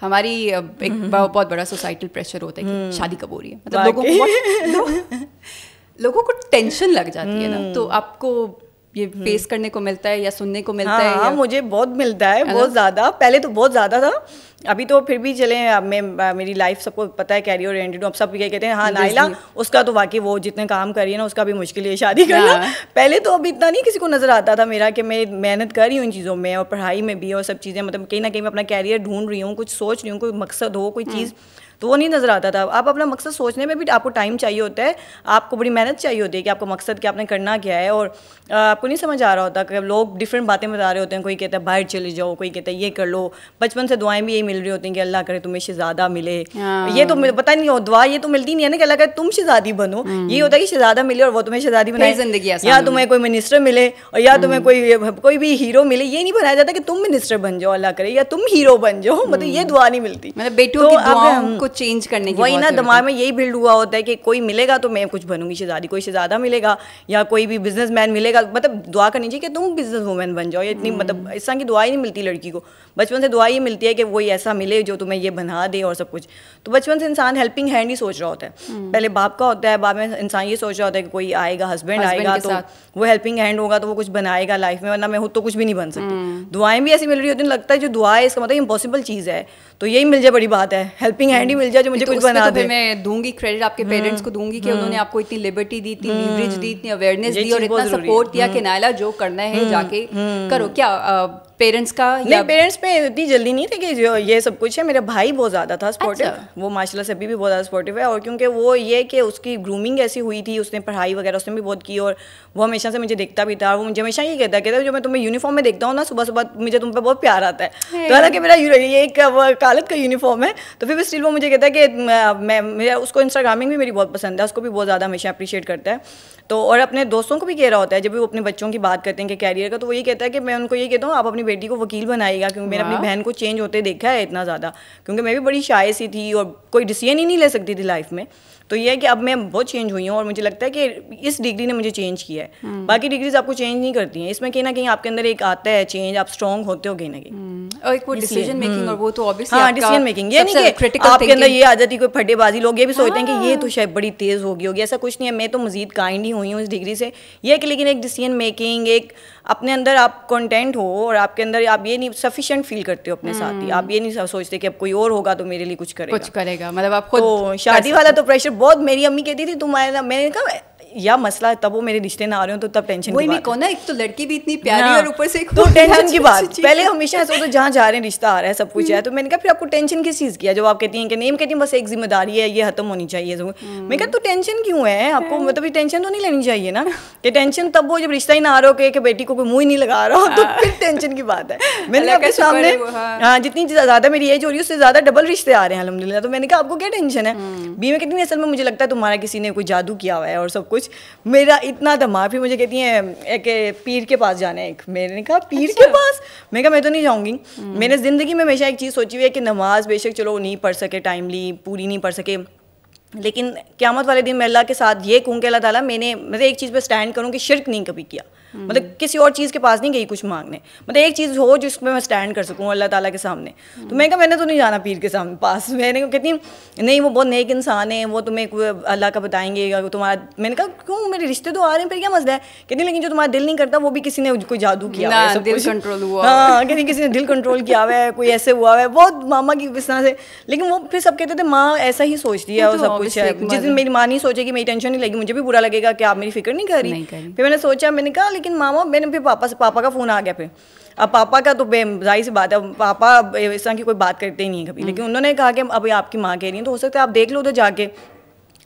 हमारी एक हम्म। बहुत बड़ा सोसाइटल प्रेशर होता है कि हम्म। शादी कब हो रही है मतलब लोगों को लोगों को टेंशन लग जाती है ना तो आपको ये फेस करने को मिलता है या सुनने को मिलता हाँ, है मुझे बहुत मिलता है बहुत ज़्यादा पहले तो बहुत ज़्यादा था अभी तो फिर भी चले मैं मेरी लाइफ सबको पता है कैरियर ओरिएंटेड अब सब ये कहते हैं हाँ नाइला उसका तो वाकई वो जितने काम करिए ना उसका भी मुश्किल है शादी करना पहले तो अभी इतना नहीं किसी को नज़र आता था मेरा कि मैं मेहनत कर रही हूँ इन चीज़ों में और पढ़ाई में भी और सब चीज़ें मतलब कहीं ना कहीं मैं अपना कैरियर ढूंढ रही हूँ कुछ सोच रही हूँ कोई मकसद हो कोई hmm। चीज़ तो वो नहीं नज़र आता था आप अपना मकसद सोचने में भी आपको टाइम चाहिए होता है आपको बड़ी मेहनत चाहिए होती है कि आपको मकसद क्या आपने करना क्या है और आपको नहीं समझ आ रहा होता कि लोग डिफरेंट बातें बता रहे होते हैं कोई कहता है बाहर चले जाओ कोई कहता है ये कर लो बचपन से दुआएं भी यही मिल रही होती हैं कि अल्लाह करे तुम्हें शहजादा मिले हाँ। ये तो पता नहीं हो दुआ ये तो मिलती नहीं है ना कि अल्लाह करे तुम शहजादी बनो हम्म। ये होता है कि शहजादा मिले और वो तुम्हें शहजादी बनाए जिंदगी या तुम्हें कोई मिनिस्टर मिले और या तुम्हें हम्म। कोई कोई भी हीरो मिले ये नहीं बनाया जाता कि तुम मिनिस्टर बन जाओ अल्लाह करे या तुम हीरो बन जाओ मतलब ये हम्म। दुआ नहीं मिलती मतलब बेटियों तो की दुआओं को चेंज करने की वही ना दिमाग में यही बिल्ड हुआ होता है कि कोई मिलेगा तो मैं कुछ बनूंगी शहजादी कोई शहजादा मिलेगा या कोई भी बिजनेस मिलेगा मतलब दुआ करनी चाहिए कि तुम बिजनेस वूमेन बन जाओ या इतनी हम्म। मतलब इस तरह की दुआ ही नहीं मिलती लड़की को बचपन से दुआ ही मिलती है कि वही ऐसा मिले जो तुम्हें ये बना दे और सब कुछ तो बचपन से इंसान हेल्पिंग हैंड ही सोच रहा होता है हम्म। पहले बाप का होता है बाद में इंसान ये सोच रहा होता है कि कोई आएगा हस्बैंड आएगा तो वो हेल्पिंग हैंड होगा तो वो कुछ बनाएगा लाइफ में वरना मैं तो कुछ भी नहीं बन सकती हम्म। दुआएं भी ऐसी मिल रही होती है लगता है जो दुआ है इसका मतलब इम्पॉसिबल चीज़ है तो यही मिल जाए बड़ी बात है हेल्पिंग हैंड ही मिल जाए जो मुझे तो कुछ बना तो दे मैं दूंगी क्रेडिट आपके पेरेंट्स को दूंगी कि उन्होंने हम्म। आपको इतनी लिबर्टी दी इतनी लीवरेज हम्म। दी इतनी अवेयरनेस दी और इतना सपोर्ट दिया हम्म। कि नायला जो करना है जाके करो क्या पेरेंट्स का या पेरेंट्स पे इतनी जल्दी नहीं थी कि ये सब कुछ है मेरा भाई बहुत ज़्यादा था स्पोर्टिव अच्छा। वो माशाल्लाह से अभी भी बहुत ज़्यादा स्पोर्टिव है और क्योंकि वो ये कि उसकी ग्रूमिंग ऐसी हुई थी उसने पढ़ाई वगैरह उसने भी बहुत की और वो हमेशा से मुझे देखता भी था वो मुझे हमेशा ये कहता कहता जो मैं तुम्हें यूनिफॉर्म में देखता हूँ ना सुबह सुबह मुझे तुम पर बहुत प्यार आता है तो हालांकि मेरा ये एक कालत का यूनिफॉर्म है तो फिर स्टिल वो मुझे कहता है कि मैं उसको इंस्टाग्रामिंग भी मेरी बहुत पसंद है उसको भी बहुत ज़्यादा हमेशा अप्रिशिएट करता है तो और अपने दोस्तों को भी कह रहा होता है जब वो अपने बच्चों की बात करते हैं कि कैरियर का तो वही कहता है कि मैं उनको ये कहता हूँ आप अपनी बेटी को वकील बनाएगा क्योंकि मैंने अपनी बहन को चेंज होते देखा है इतना ज़्यादा क्योंकि मैं भी बड़ी शायद सी थी और कोई डिसीजन ही नहीं ले सकती थी लाइफ में तो ये है कि अब मैं बहुत चेंज हुई हूँ और मुझे लगता है कि इस डिग्री ने मुझे चेंज किया है हम्म। बाकी डिग्रीज आपको चेंज नहीं करती हैं इसमें कहीं ना कहीं आपके अंदर एक आता है चेंज आप स्ट्रॉन्ग होते हो कहीं ना कहीं हम्म। और एक वो डिसीजन मेकिंग हम्म। और वो तो ऑब्वियसली हाँ डिसीजन मेकिंग ये नहीं कि आपके अंदर ये आ जाती कोई फटेबाजी लोग ये भी सोचते हैं कि ये तो हाँ। शायद बड़ी तेज़ होगी होगी ऐसा कुछ नहीं है मैं तो मजीद काइंड ही हुई हूँ इस डिग्री से यह कि लेकिन एक डिसीजन मेकिंग एक अपने अंदर आप कॉन्टेंट हो और आपके अंदर आप ये नहीं सफिशिएंट फील करते हो अपने साथ ही हम्म। आप ये नहीं सोचते कि अब कोई और होगा तो मेरे लिए कुछ करेगा कुछ करेगा मतलब आप खुद तो शादी वाला तो प्रेशर बहुत मेरी अम्मी कहती थी तुम्हारे मैंने कहा या मसला तब वो मेरे रिश्ते ना आ रहे हो तो तब टेंशन वही मैं कौन एक तो लड़की भी इतनी प्यारी हाँ। और ऊपर से तो टेंशन की बात पहले हमेशा ऐसा होता जहाँ जा रहे हैं रिश्ता आ रहा है सब कुछ है हम्म। तो मैंने कहा फिर आपको टेंशन किस चीज़ की है जब आप कहती हैं कि नहीं कहती बस एक जिम्मेदारी है ये खत्म होनी चाहिए मैं कहा हम्म। तो टेंशन क्यों है आपको हम्म। मतलब टेंशन तो नहीं लेनी चाहिए ना कि टेंशन तब वो जब रिश्ता ही ना आ रहा हो कि बेटी को कोई मुँह ही नहीं लगा रहा हो तो हाँ। फिर टेंशन की बात है मैंने आपके सामने हाँ।, हाँ जितनी ज़्यादा मेरी एज हो रही है उससे ज़्यादा डबल रिश्ते आ रहे हैं अलहमदिल्ला तो मैंने कहा आपको क्या टेंशन है बीमा कितनी असल में मुझे लगता है तुम्हारा किसी ने कोई जादू किया हुआ है और सब कुछ कुछ मेरा इतना दिमाग फिर मुझे कहती हैं एक पीर के पास जाना है एक मैंने कहा पीर अच्छा। के पास मैं कहा मैं तो नहीं जाऊँगी मैंने ज़िंदगी में हमेशा एक चीज़ सोची हुई है कि नमाज बेशक चलो नहीं पढ़ सके टाइमली पूरी नहीं पढ़ सके लेकिन क्यामत वाले दिन मैं अल्लाह के साथ ये कहूँ कि अल्लाह ताला मैंने मतलब एक चीज़ पे स्टैंड करूँ कि शिरक नहीं कभी किया मतलब किसी और चीज़ के पास नहीं गई कुछ मांगने मतलब एक चीज़ हो जिसमें मैं स्टैंड कर सकूँ अल्लाह ताला के सामने तो मैंने कहा मैंने तो नहीं जाना पीर के सामने पास मैंने कहा कहती नहीं वो बहुत नेक इंसान है वो तुम्हें अल्लाह का बताएंगे तुम्हारा मैंने कहा क्यों मेरे रिश्ते तो आ रहे हैं फिर क्या मसला है कहती लेकिन जो तुम्हारा दिल नहीं करता वो भी किसी ने कोई जादू किया हाँ कहती किसी ने दिल कंट्रोल किया हुआ है कोई ऐसे हुआ है बहुत मामा की इस तरह से लेकिन वो फिर सब कहते थे माँ ऐसा ही सोचती है और तो सब कुछ जिस दिन मेरी माँ नहीं सोचेगी मेरी टेंशन नहीं लगेगी मुझे भी बुरा लगेगा कि आप मेरी फिक्र नहीं कर रही फिर मैंने सोचा मैंने कहा लेकिन मामा मैंने फिर पापा से पापा का फ़ोन आ गया फिर अब पापा का तो जाहिर सी बात है पापा इस तरह की कोई बात करते ही नहीं कभी लेकिन हम्म। उन्होंने कहा कि अभी आपकी माँ कह रही है तो हो सकता है आप देख लो उधर जाके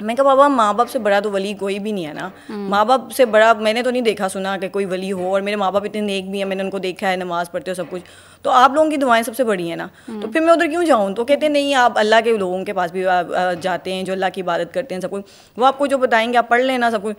मैं कहा बाबा माँ बाप से बड़ा तो वली कोई भी नहीं है ना हम्म। माँ बाप से बड़ा मैंने तो नहीं देखा सुना कि कोई वली हो और मेरे माँ बाप इतने नेक भी हैं मैंने उनको देखा है नमाज़ पढ़ते हो सब कुछ तो आप लोगों की दुआएं सबसे बड़ी है ना हम्म। तो फिर मैं उधर क्यों जाऊँ तो कहते नहीं आप अल्लाह के लोगों के पास भी जाते हैं जो अल्लाह की इबादत करते हैं सब कुछ वो आपको जो बताएंगे आप पढ़ लेना सब कुछ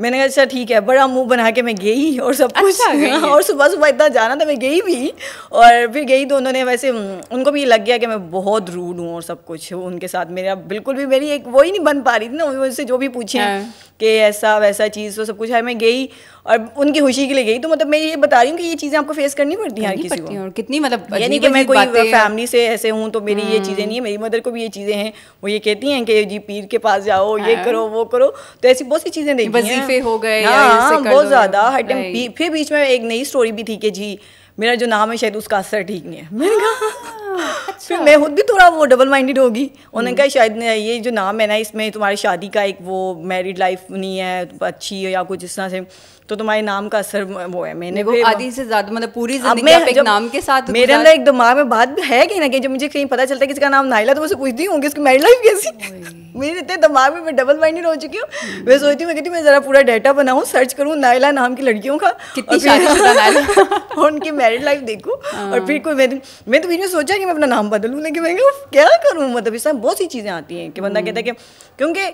मैंने कहा अच्छा ठीक है बड़ा मुंह बना के मैं गई और सब अच्छा, कुछ अच्छा, और सुबह सुबह इतना जाना था मैं गई भी और फिर गई तो उन्होंने वैसे उनको भी लग गया कि मैं बहुत रूड हूँ और सब कुछ उनके साथ मेरा बिल्कुल भी मेरी एक वो ही नहीं बन पा रही थी ना उनसे जो भी पूछे हाँ। कि ऐसा वैसा चीज़ वो सब कुछ है हाँ, मैं गई और उनकी खुशी के लिए गई तो मतलब मैं ये बता रही हूँ कि ये चीज़ें आपको फेस करनी पड़ती हैं किसी को और कितनी मतलब यानी कि मैं कोई फैमिली से ऐसे हूँ तो मेरी ये चीज़ें हम्म। नहीं है मेरी मदर को भी ये चीज़ें हैं वो ये कहती हैं कि जी पीर के पास जाओ ये हाँ। करो वो करो तो ऐसी बहुत सी चीज़ें देखी हो गए हाँ, बहुत ज़्यादा हर टाइम फिर बीच में एक नई स्टोरी भी थी कि जी मेरा जो नाम है शायद उसका असर ठीक नहीं है मैंने कहा हाँ, हाँ। अच्छा। फिर मैं खुद भी थोड़ा वो डबल माइंडेड होगी उन्होंने हम्म। कहा शायद ये जो नाम है ना इसमें तुम्हारी शादी का एक वो मैरिड लाइफ नहीं है अच्छी है या कुछ इस तरह से तो तुम्हारे नाम का असर वो है मैंने वो आधी से ज्यादा मतलब पूरी जिंदगी आप एक नाम के साथ मेरे अंदर एक दिमाग में बात है कि ना कि जब मुझे कहीं पता चलता है किसका नाम नाइला तो मैं पूछती हूँ कि इसकी मैरिड लाइफ कैसी मेरे इतने दिमाग में मैं डबल माइंडेड हो चुकी हूँ मैं सोचती हूँ मैं कहती मैं ज़रा पूरा डाटा बनाऊँ सर्च करूँ नायला नाम की लड़कियों का कितनी और, और उनकी मैरिड लाइफ देखूँ और फिर कोई मैं मैं तो बीच में सोचा कि मैं अपना नाम बदलूँ लेकिन मैं क्या करूँ मतलब इस बहुत सी चीज़ें आती हैं कि बंदा कहता है कि क्योंकि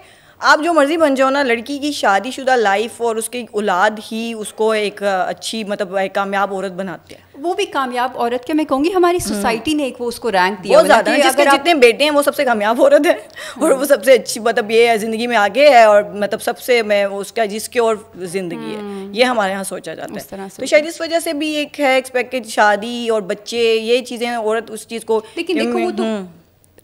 आप जो मर्ज़ी बन जाओ ना लड़की की शादीशुदा लाइफ और उसकी औलाद ही उसको एक अच्छी मतलब एक कामयाब औरत बनाती है वो भी कामयाब औरत क्या मैं कहूँगी हमारी सोसाइटी हम्म। ने एक वो उसको रैंक दिया बहुत ज़्यादा है जिसके जितने बेटे हैं वो सबसे कामयाब औरत है और वो सबसे अच्छी मतलब ये है ज़िंदगी में आगे है और मतलब सबसे मैं उसका जिसकी और ज़िंदगी है हम्म। ये हमारे यहाँ सोचा जाता है तो शायद इस वजह से भी एक है एक्सपेक्टेड शादी और बच्चे ये चीज़ें औरत उस चीज़ को लेकिन देखो वो तो हम्म।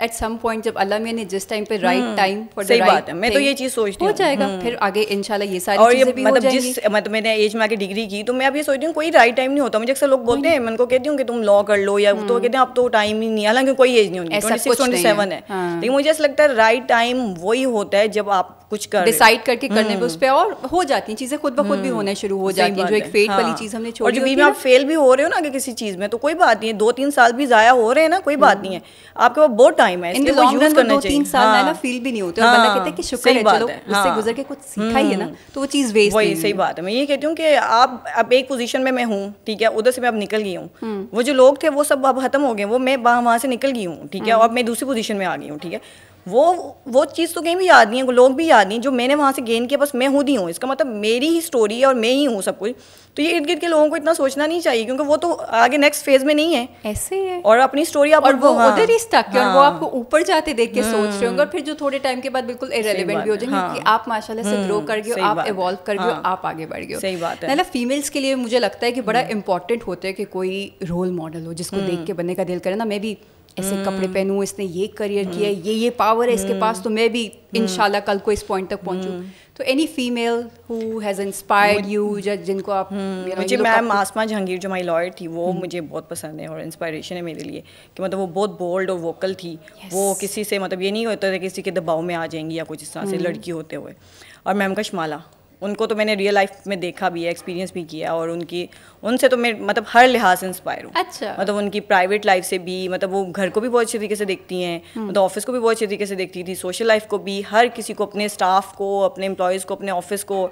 एट सम पॉइंट जब अल्लाह मियाँ ने जिस टाइम पे राइट टाइम फॉर सही right बात है मैं तो ये चीज सोचती हो जाएगा हम्म। फिर आगे इंशाल्लाह ये सारी और ये भी मतलब जिस मतलब मैंने एज में आके डिग्री की तो मैं अब ये सोचती हूँ कोई राइट टाइम नहीं होता मुझे अक्सर लोग बोलते हैं मैं उनको कहती हूँ कि तुम लॉ कर लो या तो हम्म। कहते हैं अब तो टाइम ही नहीं हालांकि कोई एज नहीं होती ट्वेंटी सिक्स ट्वेंटी सेवन है हाँ। लेकिन मुझे ऐसा लगता है राइट टाइम वही होता है जब आप कुछ कर डिसाइड करके करने पे हम्म। उस पर और हो जाती है चीज़ें खुद ब खुद भी होने शुरू हो जाती है जो एक फेट वाली हाँ। चीज़ हमने छोड़ी और जब भी आप फेल भी हो रहे हो ना कि किसी चीज़ में तो कोई बात नहीं है दो तीन साल भी ज़ाया हो रहे हैं ना कोई बात नहीं है आपके पास बहुत टाइम टाइम है इसलिए लॉन्ग रन करना चाहिए तीन साल ना फील हाँ। भी नहीं होते और बंदा हाँ। कहते हैं कि शुक्र है चलो उससे हाँ। गुजर के कुछ सीखा ही है ना हम्म। तो वो चीज़ वेस्ट वही सही बात है मैं ये कहती हूँ कि आप अब एक पोजीशन में मैं हूँ ठीक है उधर से मैं अब निकल गई हूँ हम्म। वो जो लोग थे वो सब अब खत्म हो गए वो मैं वहाँ से निकल गई हूँ ठीक है हम्म। और मैं दूसरी पोजीशन में आ गई हूँ ठीक है वो वो चीज़ तो कहीं भी याद नहीं है लोग भी याद नहीं जो मैंने वहाँ से गेन किया बस मैं खुद ही हूँ इसका मतलब मेरी ही स्टोरी है और मैं ही हूँ सब कुछ तो ये इर्द गिर्द के लोगों को इतना सोचना नहीं चाहिए क्योंकि वो तो आगे नेक्स्ट फेज में नहीं है ऐसे है और अपनी स्टोरी आप और वो हाँ, उधर ही स्टक है हाँ, और वो हाँ। आपको ऊपर जाते देख के सोच रहे होंगे और फिर जो थोड़े टाइम के बाद बिल्कुल इरेलीवेंट भी हो जाएंगे हाँ, आप माशाल्लाह से ग्रो कर गए आप इवॉल्व कर गए हाँ। आप आगे बढ़ गए सही बात है फीमेल्स के लिए मुझे लगता है कि बड़ा इंपॉर्टेंट हम्म। होता है कि कोई रोल मॉडल हो जिसको देख हम्म। के बनने का दिल करे ना मे भी ऐसे hmm. कपड़े पहनूँ इसने ये करियर hmm. किया हम्म। ये ये पावर है इसके hmm. पास तो मैं भी इन कल को इस पॉइंट तक पहुँचूँ तो any female who has inspired you जिनको आप मुझे मैम आसमा जहांगीर जो हमारी लॉयर थी वो मुझे बहुत पसंद है और इंस्पायरेशन है मेरे लिए कि मतलब वो बहुत बोल्ड और वोकल थी yes. वो किसी से मतलब ये नहीं होता था किसी के दबाव में आ जाएंगी या कुछ इस तरह से लड़की होते हुए और मैम का शमाला उनको तो मैंने रियल लाइफ में देखा भी है एक्सपीरियंस भी किया और उनकी उनसे तो मैं मतलब हर लिहाज से इंस्पायर हूँ अच्छा मतलब उनकी प्राइवेट लाइफ से भी मतलब वो घर को भी बहुत अच्छे तरीके से देखती हैं हम्म। मतलब ऑफिस को भी बहुत अच्छे तरीके से देखती थी सोशल लाइफ को भी हर किसी को अपने स्टाफ को अपने एम्प्लॉयज़ को अपने ऑफिस को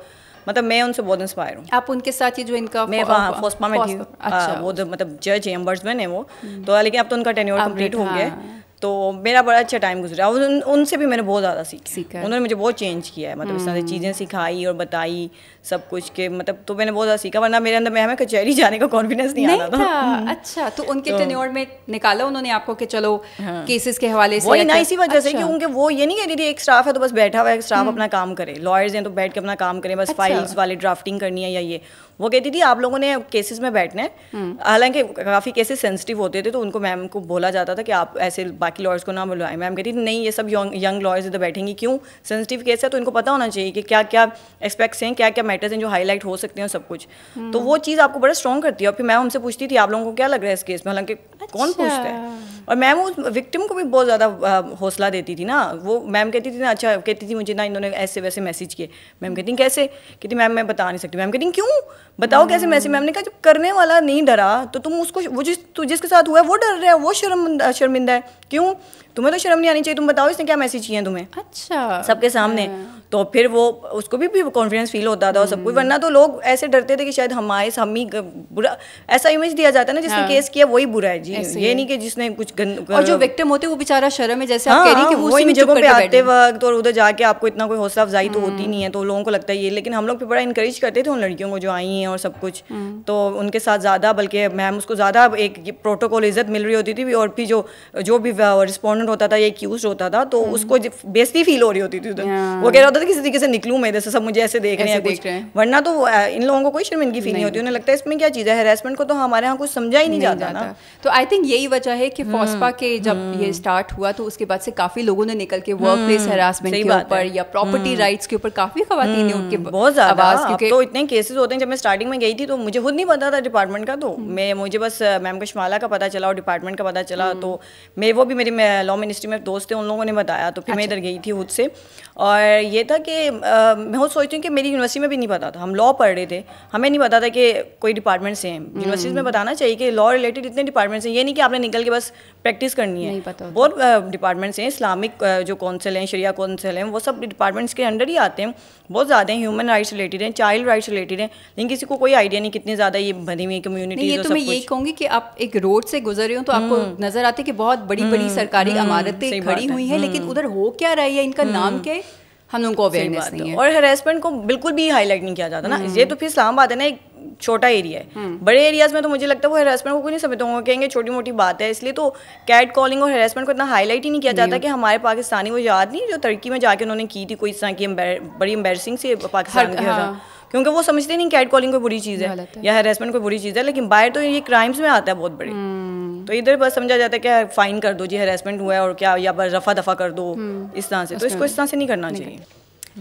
मतलब मैं उनसे बहुत इंस्पायर हूँ आप उनके साथ ही जो इनका मैं वहाँ फोस्पा में थी अच्छा, वो मतलब जज है एम्बर्समैन है वो तो लेकिन मतलब हम्म। तो अब तो उनका टेन्योर कंप्लीट हो गया तो मेरा बड़ा अच्छा टाइम गुजरा और उन, उनसे भी मैंने बहुत ज़्यादा सीख सीखा उन्होंने मुझे बहुत चेंज किया है मतलब इस तरह से चीज़ें हम्म। सिखाई और बताई सब कुछ के मतलब तो मैंने बहुत ज़्यादा सीखा वरना मेरे अंदर मैं हमें कचहरी जाने का कॉन्फिडेंस नहीं, नहीं आता था, था। हम्म। अच्छा तो उनके तो, टेन्योर में निकाला उन्होंने आपको कि चलो हाँ। केसेस के हवाले से वही ना तो इसी वजह से क्योंकि अच्छा। वो ये नहीं कह रही थी एक स्टाफ है तो बस बैठा हुआ है स्टाफ हम्म। अपना काम करे लॉयर्स हैं तो बैठ के अपना काम करें बस फाइल्स अच्छा। वाले ड्राफ्टिंग करनी है या ये वो कहती थी आप लोगों ने केसेस में बैठने हम्म। हालांकि काफ़ी केसेस सेंसिटिव होते थे तो उनको मैम को बोला जाता था कि आप ऐसे बाकी लॉयर्स को ना बुलाएं मैम कहती थी नहीं ये सब यंग लॉयर्स इधर बैठेंगी क्यों सेंसिटिव केस है तो इनको पता होना चाहिए कि क्या क्या एक्सपेक्ट्स हैं क्या क्या मैटर्स हैं जो हाईलाइट हो सकते हैं सब कुछ हम्म। तो वो चीज़ आपको बड़ा स्ट्रॉन्ग करती है और फिर मैम हमसे पूछती थी आप लोगों को क्या लग रहा है इस केस में हालांकि कौन अच्छा। पूछता है और मैम उस विक्टिम को भी बहुत ज़्यादा हौसला देती थी ना वो मैम कहती थी ना अच्छा कहती थी मुझे ना इन्होंने ऐसे वैसे मैसेज किए मैम कहती कैसे कहती मैम मैं बता नहीं सकती मैम कहती क्यों बताओ कैसे मैसेज मैम ने कहा जब करने वाला नहीं डरा तो तुम उसको वो जिस तू जिसके साथ हुआ है वो डर रहा है वो शर्म शर्मिंदा है क्यों तुम्हें तो शर्म नहीं आनी चाहिए तुम बताओ इसने क्या मैसेज किया तुम्हें अच्छा सबके सामने हाँ। तो फिर वो उसको भी, कॉन्फिडेंस फील होता था और सब कुछ हम्म। वरना तो लोग ऐसे डरते थे कि शायद हमारे हम ही बुरा ऐसा इमेज दिया जाता है ना जिसने हाँ। केस किया वही बुरा है जी ये नहीं कि जिसने कुछ गन, और जो विक्टिम होते वो बेचारा शर्म है जैसे हाँ, आप कह रही हाँ, कि वो, पे आते वक्त और उधर जाके आपको इतना कोई हौसला अफजाई तो होती हम्म। नहीं है तो लोगों को लगता है ये लेकिन हम लोग भी बड़ा इंकरेज करते थे उन लड़कियों को जो आई हैं और सब कुछ हम्म। तो उनके साथ ज़्यादा बल्कि मैम उसको ज़्यादा एक प्रोटोकॉल इज्जत मिल रही होती थी और फिर जो जो भी रिस्पॉन्ड इनोसेंट होता था या एक्यूज होता था तो हम्म। उसको बेस्ती फील हो रही होती थी उधर वो कह रहा होता था किसी तरीके से निकलूँ मैं जैसे सब मुझे ऐसे देख रहे हैं कुछ वरना तो इन लोगों को कोई शर्मिंदगी फील नहीं होती उन्हें लगता है इसमें क्या चीज़ है हेरासमेंट को तो हमारे यहाँ कुछ समझा ही नहीं जाता ना तो आई थिंक यही वजह है कि फॉस्पा हम्म, के जब हम्म। ये स्टार्ट हुआ तो उसके बाद से काफ़ी लोगों ने निकल के वर्क प्लेस हेरासमेंट के ऊपर या प्रॉपर्टी राइट्स के ऊपर काफ़ी खातन उनके बहुत ज़्यादा तो इतने केसेस होते हैं जब मैं स्टार्टिंग में गई थी तो मुझे खुद नहीं पता था डिपार्टमेंट का तो मैं मुझे बस मैम कश्माला का पता चला और डिपार्टमेंट का पता चला तो मैं वो भी मेरी लॉ लॉ मिनिस्ट्री में दोस्त थे उन लोगों ने बताया तो फिर अच्छा। मैं इधर गई थी खुद से और ये था कि आ, मैं खुद सोचती हूँ कि मेरी यूनिवर्सिटी में भी नहीं पता था हम लॉ पढ़ रहे थे हमें नहीं पता था कि कोई डिपार्टमेंट से हैं यूनिवर्सिटीज़ हम्म। में बताना चाहिए कि लॉ रिलेटेड इतने डिपार्टमेंट्स हैं ये नहीं कि आपने निकल के बस प्रैक्टिस करनी है बहुत डिपार्टमेंट्स हैं इस्लामिक जो कौंसिल हैं शरिया कौंसिल हैं वो सब डिपार्टमेंट्स के अंडर ही आते हैं बहुत ज़्यादा हैं ह्यूमन राइट्स रिलेटेड हैं चाइल्ड राइट्स रिलेटेड हैं लेकिन किसी को कोई आइडिया नहीं कितनी ज़्यादा ये बनी हुई कम्युनिटी ये तो मैं यही कहूँगी कि आप एक रोड से गुजर रहे हो तो आपको हम्म। नज़र आते कि बहुत बड़ी बड़ी हम्म। सरकारी इमारतें हम्म, तो खड़ी हुई हैं लेकिन हम्म। उधर हो क्या रही है इनका नाम हम्म। क्या हम लोगों को अवेयरनेस नहीं है और हेरासमेंट को बिल्कुल भी हाईलाइट नहीं किया जाता ना ये तो फिर इस्लामाबाद है ना एक छोटा एरिया है बड़े एरियाज में तो मुझे लगता है वो हेरासमेंट को कोई नहीं समझते होंगे कहेंगे छोटी मोटी बात है इसलिए तो कैट कॉलिंग और हेरासमेंट को इतना हाईलाइट ही नहीं किया जाता कि हमारे पाकिस्तानी वो याद नहीं जो तर्की में जाके उन्होंने की थी कोई इस तरह की बड़ी एम्बेसिंग से पाकिस्तान क्योंकि वो समझते नहीं कैट कॉलिंग कोई बुरी चीज़ है या हेरासमेंट कोई बुरी चीज़ है लेकिन बाहर तो ये क्राइम्स में आता है बहुत बड़े हम्म। तो इधर बस समझा जाता है कि फाइन कर दो जी हेरासमेंट हुआ है और क्या या बस रफा दफा कर दो हम्म। इस तरह से तो इसको इस तरह से नहीं करना चाहिए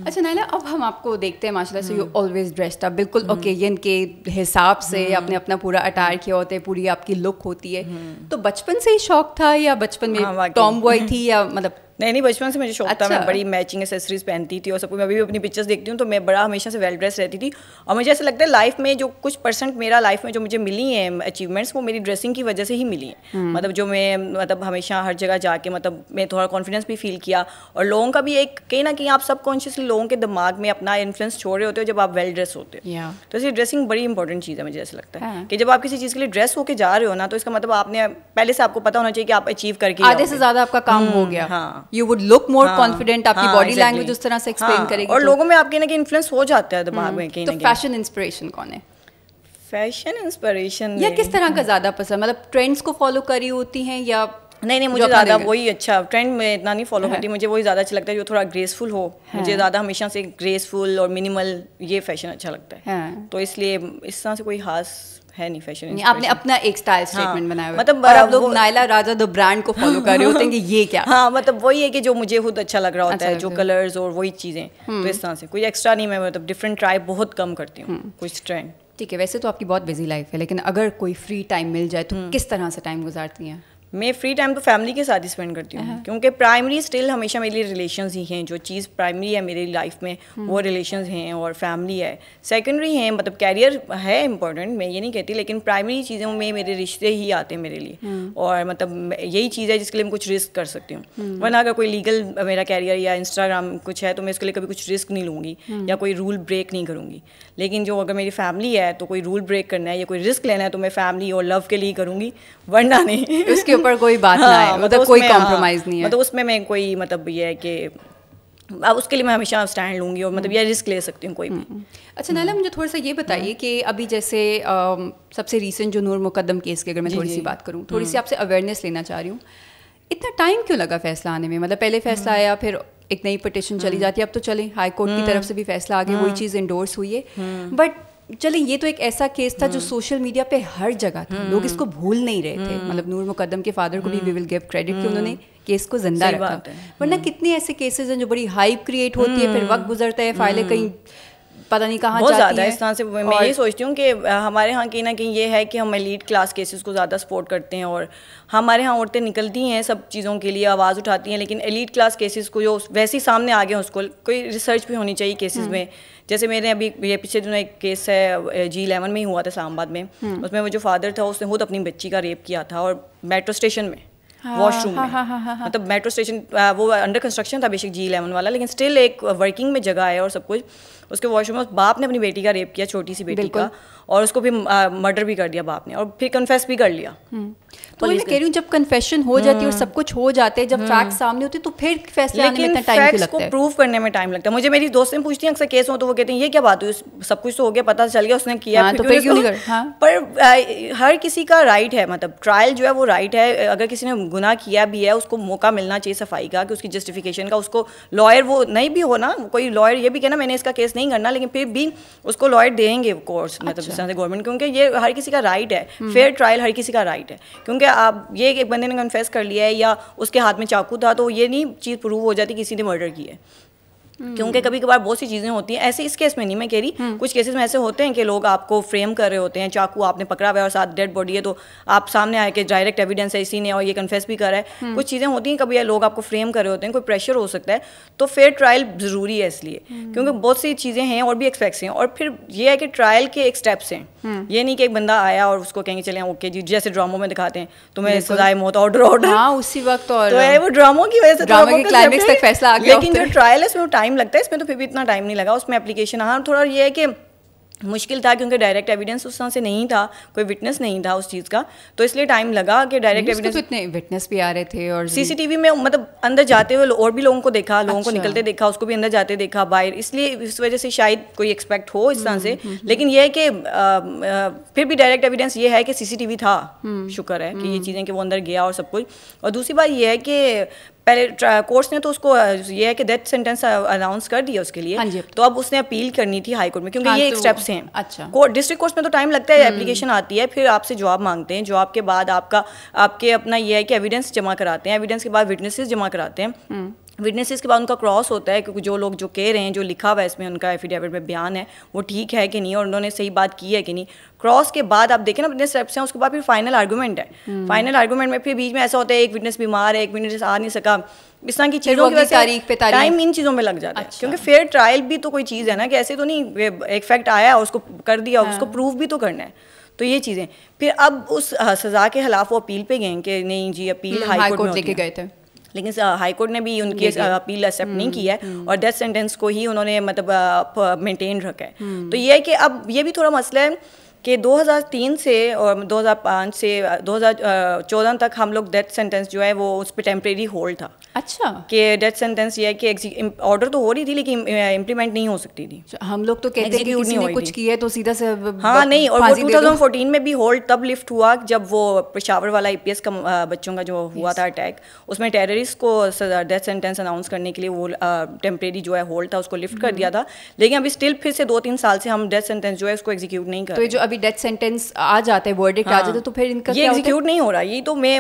अच्छा नायला अब हम आपको देखते हैं माशाल्लाह से यू ऑलवेज ड्रेस्ड अप बिल्कुल ओकेजन हम्म। के हिसाब से आपने अपना पूरा अटायर किया होता है पूरी आपकी लुक होती है तो बचपन से ही शौक था या बचपन में टॉम हाँ, बॉय थी या मतलब नहीं नहीं बचपन से मुझे शौक अच्छा। था मैं अच्छा। बड़ी मैचिंग एसेसरीज पहनती थी और सब कुछ मैं अभी भी अपनी पिक्चर्स देखती हूँ तो मैं बड़ा हमेशा से वेल ड्रेस रहती थी और मुझे ऐसा लगता है लाइफ में जो कुछ परसेंट मेरा लाइफ में जो मुझे मिली है अचीवमेंट्स वो मेरी ड्रेसिंग की वजह से ही मिली है हम्म। मतलब जो मैं मतलब हमेशा हर जगह जाके मतलब मैं थोड़ा कॉन्फिडेंस भी फील किया और लोगों का भी एक कहीं ना कहीं आप सब कॉन्शियसली लोगों के दिमाग में अपना इन्फ्लुएंस छोड़ रहे होते हो जब आप वेल ड्रेस होते हो तो इसलिए ड्रेसिंग बड़ी इंपॉर्टेंट चीज़ है मुझे ऐसा लगता है हाँ। कि जब आप किसी चीज़ के लिए ड्रेस होकर जा रहे हो ना तो इसका मतलब आपने पहले से आपको पता होना चाहिए कि आप अचीव करके आधे से ज़्यादा आपका काम हो हम्म, गया हाँ you would look more confident आपकी बॉडी हाँ, लैंग्वेज उस तरह से एक्सप्लेन हाँ, करेगी और तो- लोगों में आपके ना कि इन्फ्लुएंस हो जाता है हम्म, दिमाग में तो फैशन इंस्पिरेशन कौन है फैशन इंस्पिरेशन या किस तरह का ज़्यादा पसंद मतलब ट्रेंड्स को फॉलो करी होती हैं या नहीं नहीं मुझे ज़्यादा वही अच्छा ट्रेंड में इतना नहीं फॉलो करती मुझे वही ज़्यादा अच्छा लगता है जो थोड़ा ग्रेसफुल हो मुझे ज़्यादा हमेशा से ग्रेसफुल और मिनिमल ये फैशन अच्छा लगता है तो इसलिए इस तरह से कोई खास है नहीं फैशन नहीं आपने अपना एक स्टाइल स्टेटमेंट हाँ, बनाया मतलब और आप लोग नायला राजा द ब्रांड को फॉलो कर रहे होते हैं कि ये क्या हाँ मतलब वही है कि जो मुझे खुद अच्छा लग रहा होता अच्छा है जो कलर्स और वही चीज़ें तो हम्म। इस तरह से कोई एक्स्ट्रा नहीं मैं मतलब डिफरेंट ट्राई बहुत कम करती हूँ हम्म। कुछ ट्रेंड ठीक है वैसे तो आपकी बहुत बिजी लाइफ है लेकिन अगर कोई फ्री टाइम मिल जाए तो हम्म। किस तरह से टाइम गुजारती हैं मैं फ्री टाइम तो फैमिली के साथ ही स्पेंड करती हूँ uh-huh. क्योंकि प्राइमरी स्टिल हमेशा मेरे लिए रिलेशन ही हैं जो चीज़ प्राइमरी है मेरी लाइफ में hmm. वो रिलेशन हैं और फैमिली है सेकेंडरी हैं मतलब कैरियर है इंपॉर्टेंट मैं ये नहीं कहती लेकिन प्राइमरी चीज़ों में मेरे रिश्ते ही आते हैं मेरे लिए hmm. और मतलब यही चीज़ है जिसके लिए मैं कुछ रिस्क कर सकती हूँ hmm. वरना अगर कोई लीगल मेरा कैरियर या इंस्टाग्राम कुछ है तो मैं इसके लिए कभी कुछ रिस्क नहीं लूँगी या कोई रूल ब्रेक नहीं करूँगी लेकिन जो अगर मेरी फैमिली है तो कोई रूल ब्रेक करना है या कोई रिस्क लेना है तो मैं फैमिली और लव के लिए करूँगी वरना नहीं पर कोई बात हाँ, ना मतलब है मतलब कोई कॉम्प्रोमाइज़ हाँ, नहीं है मतलब उसमें मैं कोई मतलब ये है कि अब उसके लिए मैं हमेशा स्टैंड लूँगी और मतलब हम्म। ये रिस्क ले सकती हूँ कोई भी हम्म, हम्म। अच्छा नाला मुझे थोड़ा सा ये बताइए हाँ। कि अभी जैसे सबसे रिसेंट जो नूर मुकदम केस की अगर मैं थोड़ी सी बात करूँ थोड़ी सी आपसे अवेयरनेस लेना चाह रही हूँ इतना टाइम क्यों लगा फैसला आने में मतलब पहले फैसला आया फिर एक नई पटिशन चली जाती है अब तो चले हाई कोर्ट की तरफ से भी फैसला आ गया वही चीज़ इंडोर्स हुई है बट चले ये तो एक ऐसा केस था जो सोशल हम्म। मीडिया पे हर जगह था लोग हम्म। इसको भूल नहीं रहे थे हम्म। मतलब नूर मुकदम के फादर को भी वी विल गिव क्रेडिट कि उन्होंने केस को जिंदा रखा वरना कितने ऐसे केसेस हैं जो बड़ी हाइप क्रिएट होती है फिर वक्त गुजरता है फाइलें कहीं पता नहीं कहाँ ज़्यादा इस तरह से मैं और... ये सोचती हूँ कि हमारे यहाँ कहीं ना कहीं ये है कि हम एलीट क्लास केसेस को ज़्यादा सपोर्ट करते हैं और हमारे यहाँ औरतें निकलती हैं सब चीज़ों के लिए आवाज़ उठाती हैं लेकिन एलीट क्लास केसेस को जो वैसे ही सामने आ गए हैं उसको कोई रिसर्च भी होनी चाहिए केसेस में जैसे मेरे अभी ये पीछे जो एक केस है जी इलेवन में ही हुआ था इस्लामाबाद में हम्म। उसमें वो जो फादर था उसने खुद अपनी बच्ची का रेप किया था और मेट्रो स्टेशन में वॉशरूम हाँ हाँ हाँ, हाँ, हाँ, हाँ, मतलब मेट्रो स्टेशन वो अंडर कंस्ट्रक्शन था बेशक जी इलेवन वाला लेकिन स्टिल एक वर्किंग में जगह है और सब कुछ उसके वॉशरूम में उस बाप ने अपनी बेटी का रेप किया छोटी सी बेटी का और उसको भी मर्डर भी कर दिया बाप ने और फिर कन्फेस भी कर लिया हम्म। तो, तो मैं कह रही हूँ जब कन्फेशन हो जाती है और सब कुछ हो जाते हैं जब फैक्ट हम्म। सामने होते तो फिर फैसले में टाइम लगता को प्रूव करने में टाइम लगता है मुझे मेरी दोस्तें ने पूछती है अक्सर केस हो तो वो कहते हैं ये क्या बात हुई सब कुछ तो हो गया पता तो चल गया उसने किया हाँ, तो फिर क्यों नहीं कर हाँ। पर हर किसी का राइट है मतलब ट्रायल जो है वो राइट है अगर किसी ने गुना किया भी है उसको मौका मिलना चाहिए सफाई का कि उसकी जस्टिफिकेशन का उसको लॉयर वो नहीं भी होना कोई लॉयर ये भी कहना मैंने इसका केस नहीं करना लेकिन फिर भी उसको लॉयर देंगे कोर्स मतलब अच्छा। तरह से गवर्नमेंट क्योंकि ये हर किसी का राइट है फेयर हम्म। ट्रायल हर किसी का राइट है क्योंकि आप ये एक बंदे ने कन्फेस कर लिया है या उसके हाथ में चाकू था तो ये नहीं चीज़ प्रूव हो जाती किसी ने मर्डर की है क्योंकि हम्म। कभी कभार बहुत सी चीज़ें होती हैं ऐसे इस केस में नहीं मैं कह रही हम्म। कुछ केसेस में ऐसे होते हैं कि लोग आपको फ्रेम कर रहे होते हैं चाकू आपने पकड़ा हुआ है और साथ डेड बॉडी है तो आप सामने आए कि डायरेक्ट एविडेंस है इसी ने और ये कन्फेस भी करा है हम्म। कुछ चीज़ें होती हैं कभी लोग आपको फ्रेम कर रहे होते हैं कोई प्रेशर हो सकता है तो फेयर ट्रायल ज़रूरी है इसलिए क्योंकि बहुत सी चीज़ें हैं और भी एक्सपेक्ट्स हैं और फिर ये है कि ट्रायल के एक स्टेप्स हैं ये नहीं कि एक बंदा आया और उसको कहेंगे चले ओके जी जैसे ड्रामो में दिखाते हैं मैं सजाए मौत ऑर्डर ऑर्डर हाँ, उसी वक्त तो और तो वो की वजह से तो लेकिन जो ट्रायल है उसमें टाइम लगता है इसमें तो फिर भी इतना टाइम नहीं लगा उसमें एप्लीकेशन आया हाँ, थोड़ा ये है कि मुश्किल था क्योंकि डायरेक्ट एविडेंस उस तरह से नहीं था कोई विटनेस नहीं था उस चीज़ का तो इसलिए टाइम लगा कि डायरेक्ट एविडेंस इतने विटनेस भी आ रहे थे और सीसीटीवी में मतलब अंदर जाते हुए और भी लोगों को देखा लोगों अच्छा। को निकलते देखा उसको भी अंदर जाते देखा बाहर इसलिए इस वजह से शायद कोई एक्सपेक्ट हो इस तरह से हम्म, हम्म, हम्म। लेकिन यह है कि फिर भी डायरेक्ट एविडेंस ये है कि सीसीटीवी था शुक्र है कि ये चीज़ें कि वो अंदर गया और सब कुछ और दूसरी बात यह है कि पहले कोर्ट ने तो उसको ये है कि डेथ सेंटेंस अनाउंस कर दिया उसके लिए हाँ तो अब उसने अपील करनी थी हाई कोर्ट में क्योंकि हाँ, ये एक स्टेप्स तो हैं अच्छा कोर्ट डिस्ट्रिक्ट कोर्ट में तो टाइम लगता है एप्लीकेशन हम्म। आती है फिर आपसे जॉब मांगते हैं जॉब के बाद आपका आपके अपना ये है कि एविडेंस जमा कराते हैं एविडेंस के बाद विटनेसेस जमा कराते हैं हम्म। विटनेसेस के बाद उनका क्रॉस होता है क्योंकि जो लोग जो कह रहे हैं जो लिखा हुआ है इसमें उनका एफिडेविट में बयान है वो ठीक है कि नहीं और उन्होंने सही बात की है कि नहीं क्रॉस के बाद आप देखें ना इतने स्टेप्स हैं उसके बाद फिर फाइनल आर्गूमेंट है फाइनल हम्म। आर्गूमेंट में फिर बीच में ऐसा होता है एक विटनेस बीमार है एक विटनेस आ नहीं सका इस तरह की चीज़ों की तारीख पे तारीख टाइम इन चीज़ों में लग जाता है अच्छा। क्योंकि फेयर ट्रायल भी तो कोई चीज़ है ना कि ऐसे तो नहीं एक फैक्ट आया और उसको कर दिया और हाँ। उसको प्रूव भी तो करना है तो ये चीज़ें फिर अब उस हाँ, सज़ा के खिलाफ वो अपील पे गए कि नहीं जी अपील हाई कोर्ट लेके गए थे लेकिन हाईकोर्ट ने भी उनकी अपील एक्सेप्ट नहीं हम्म, की है हम्म। और डेथ सेंटेंस को ही उन्होंने मतलब मेंटेन रखा है हम्म। तो ये है कि अब ये भी थोड़ा मसला है कि 2003 से और 2005 से 2014 तक हम लोग डेथ सेंटेंस जो है वो उस पर टेम्प्रेरी होल्ड था अच्छा कि डेथ सेंटेंस ये है कि ऑर्डर तो हो रही थी लेकिन इम्प्लीमेंट नहीं हो सकती थी अच्छा, हम लोग तो कहते हैं कि किसी ने कुछ किया है तो सीधा से हाँ नहीं और टू थाउजेंड फोर्टीन में भी होल्ड तब लिफ्ट हुआ जब वो पेशावर वाला आईपीएस का बच्चों का जो हुआ था अटैक उसमें टेररिस्ट को डेथ सेंटेंस अनाउंस करने के लिए वो टेम्परेरी जो है होल्ड था उसको लिफ्ट कर हम्म। दिया था लेकिन अभी स्टिल फिर से दो तीन साल से हम डेथ सेंटेंस जो है उसको एग्जीक्यूट नहीं कर तो जो अभी डेथ सेंटेंस आ जाता है वर्डिक्ट आ हाँ। जाता है तो फिर इनका ये एग्जीक्यूट नहीं हो रहा ये तो मैं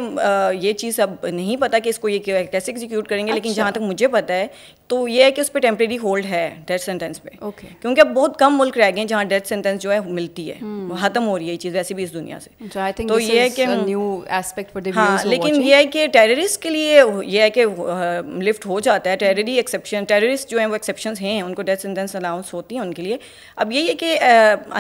ये चीज़ अब नहीं पता कि इसको ये कैसे एग्जीक्यूट करेंगे अच्छा। लेकिन जहाँ तक मुझे पता है तो ये है कि उस पर टेम्प्रेरी होल्ड है डेथ सेंटेंस पे ओके okay. क्योंकि अब बहुत कम मुल्क रह गए हैं जहाँ डेथ सेंटेंस जो है मिलती है hmm. खत्म हो रही है ये चीज़ वैसे भी इस दुनिया से so तो हाँ, ये है कि न्यू एस्पेक्ट फॉर हाँ लेकिन ये है कि टेररिस्ट के लिए ये है कि लिफ्ट हो जाता है टेररी एक्सेप्शन टेररिस्ट जो है वो एक्सेप्शन हैं उनको डेथ सेंटेंस अनाउंस होती हैं उनके लिए अब यही है कि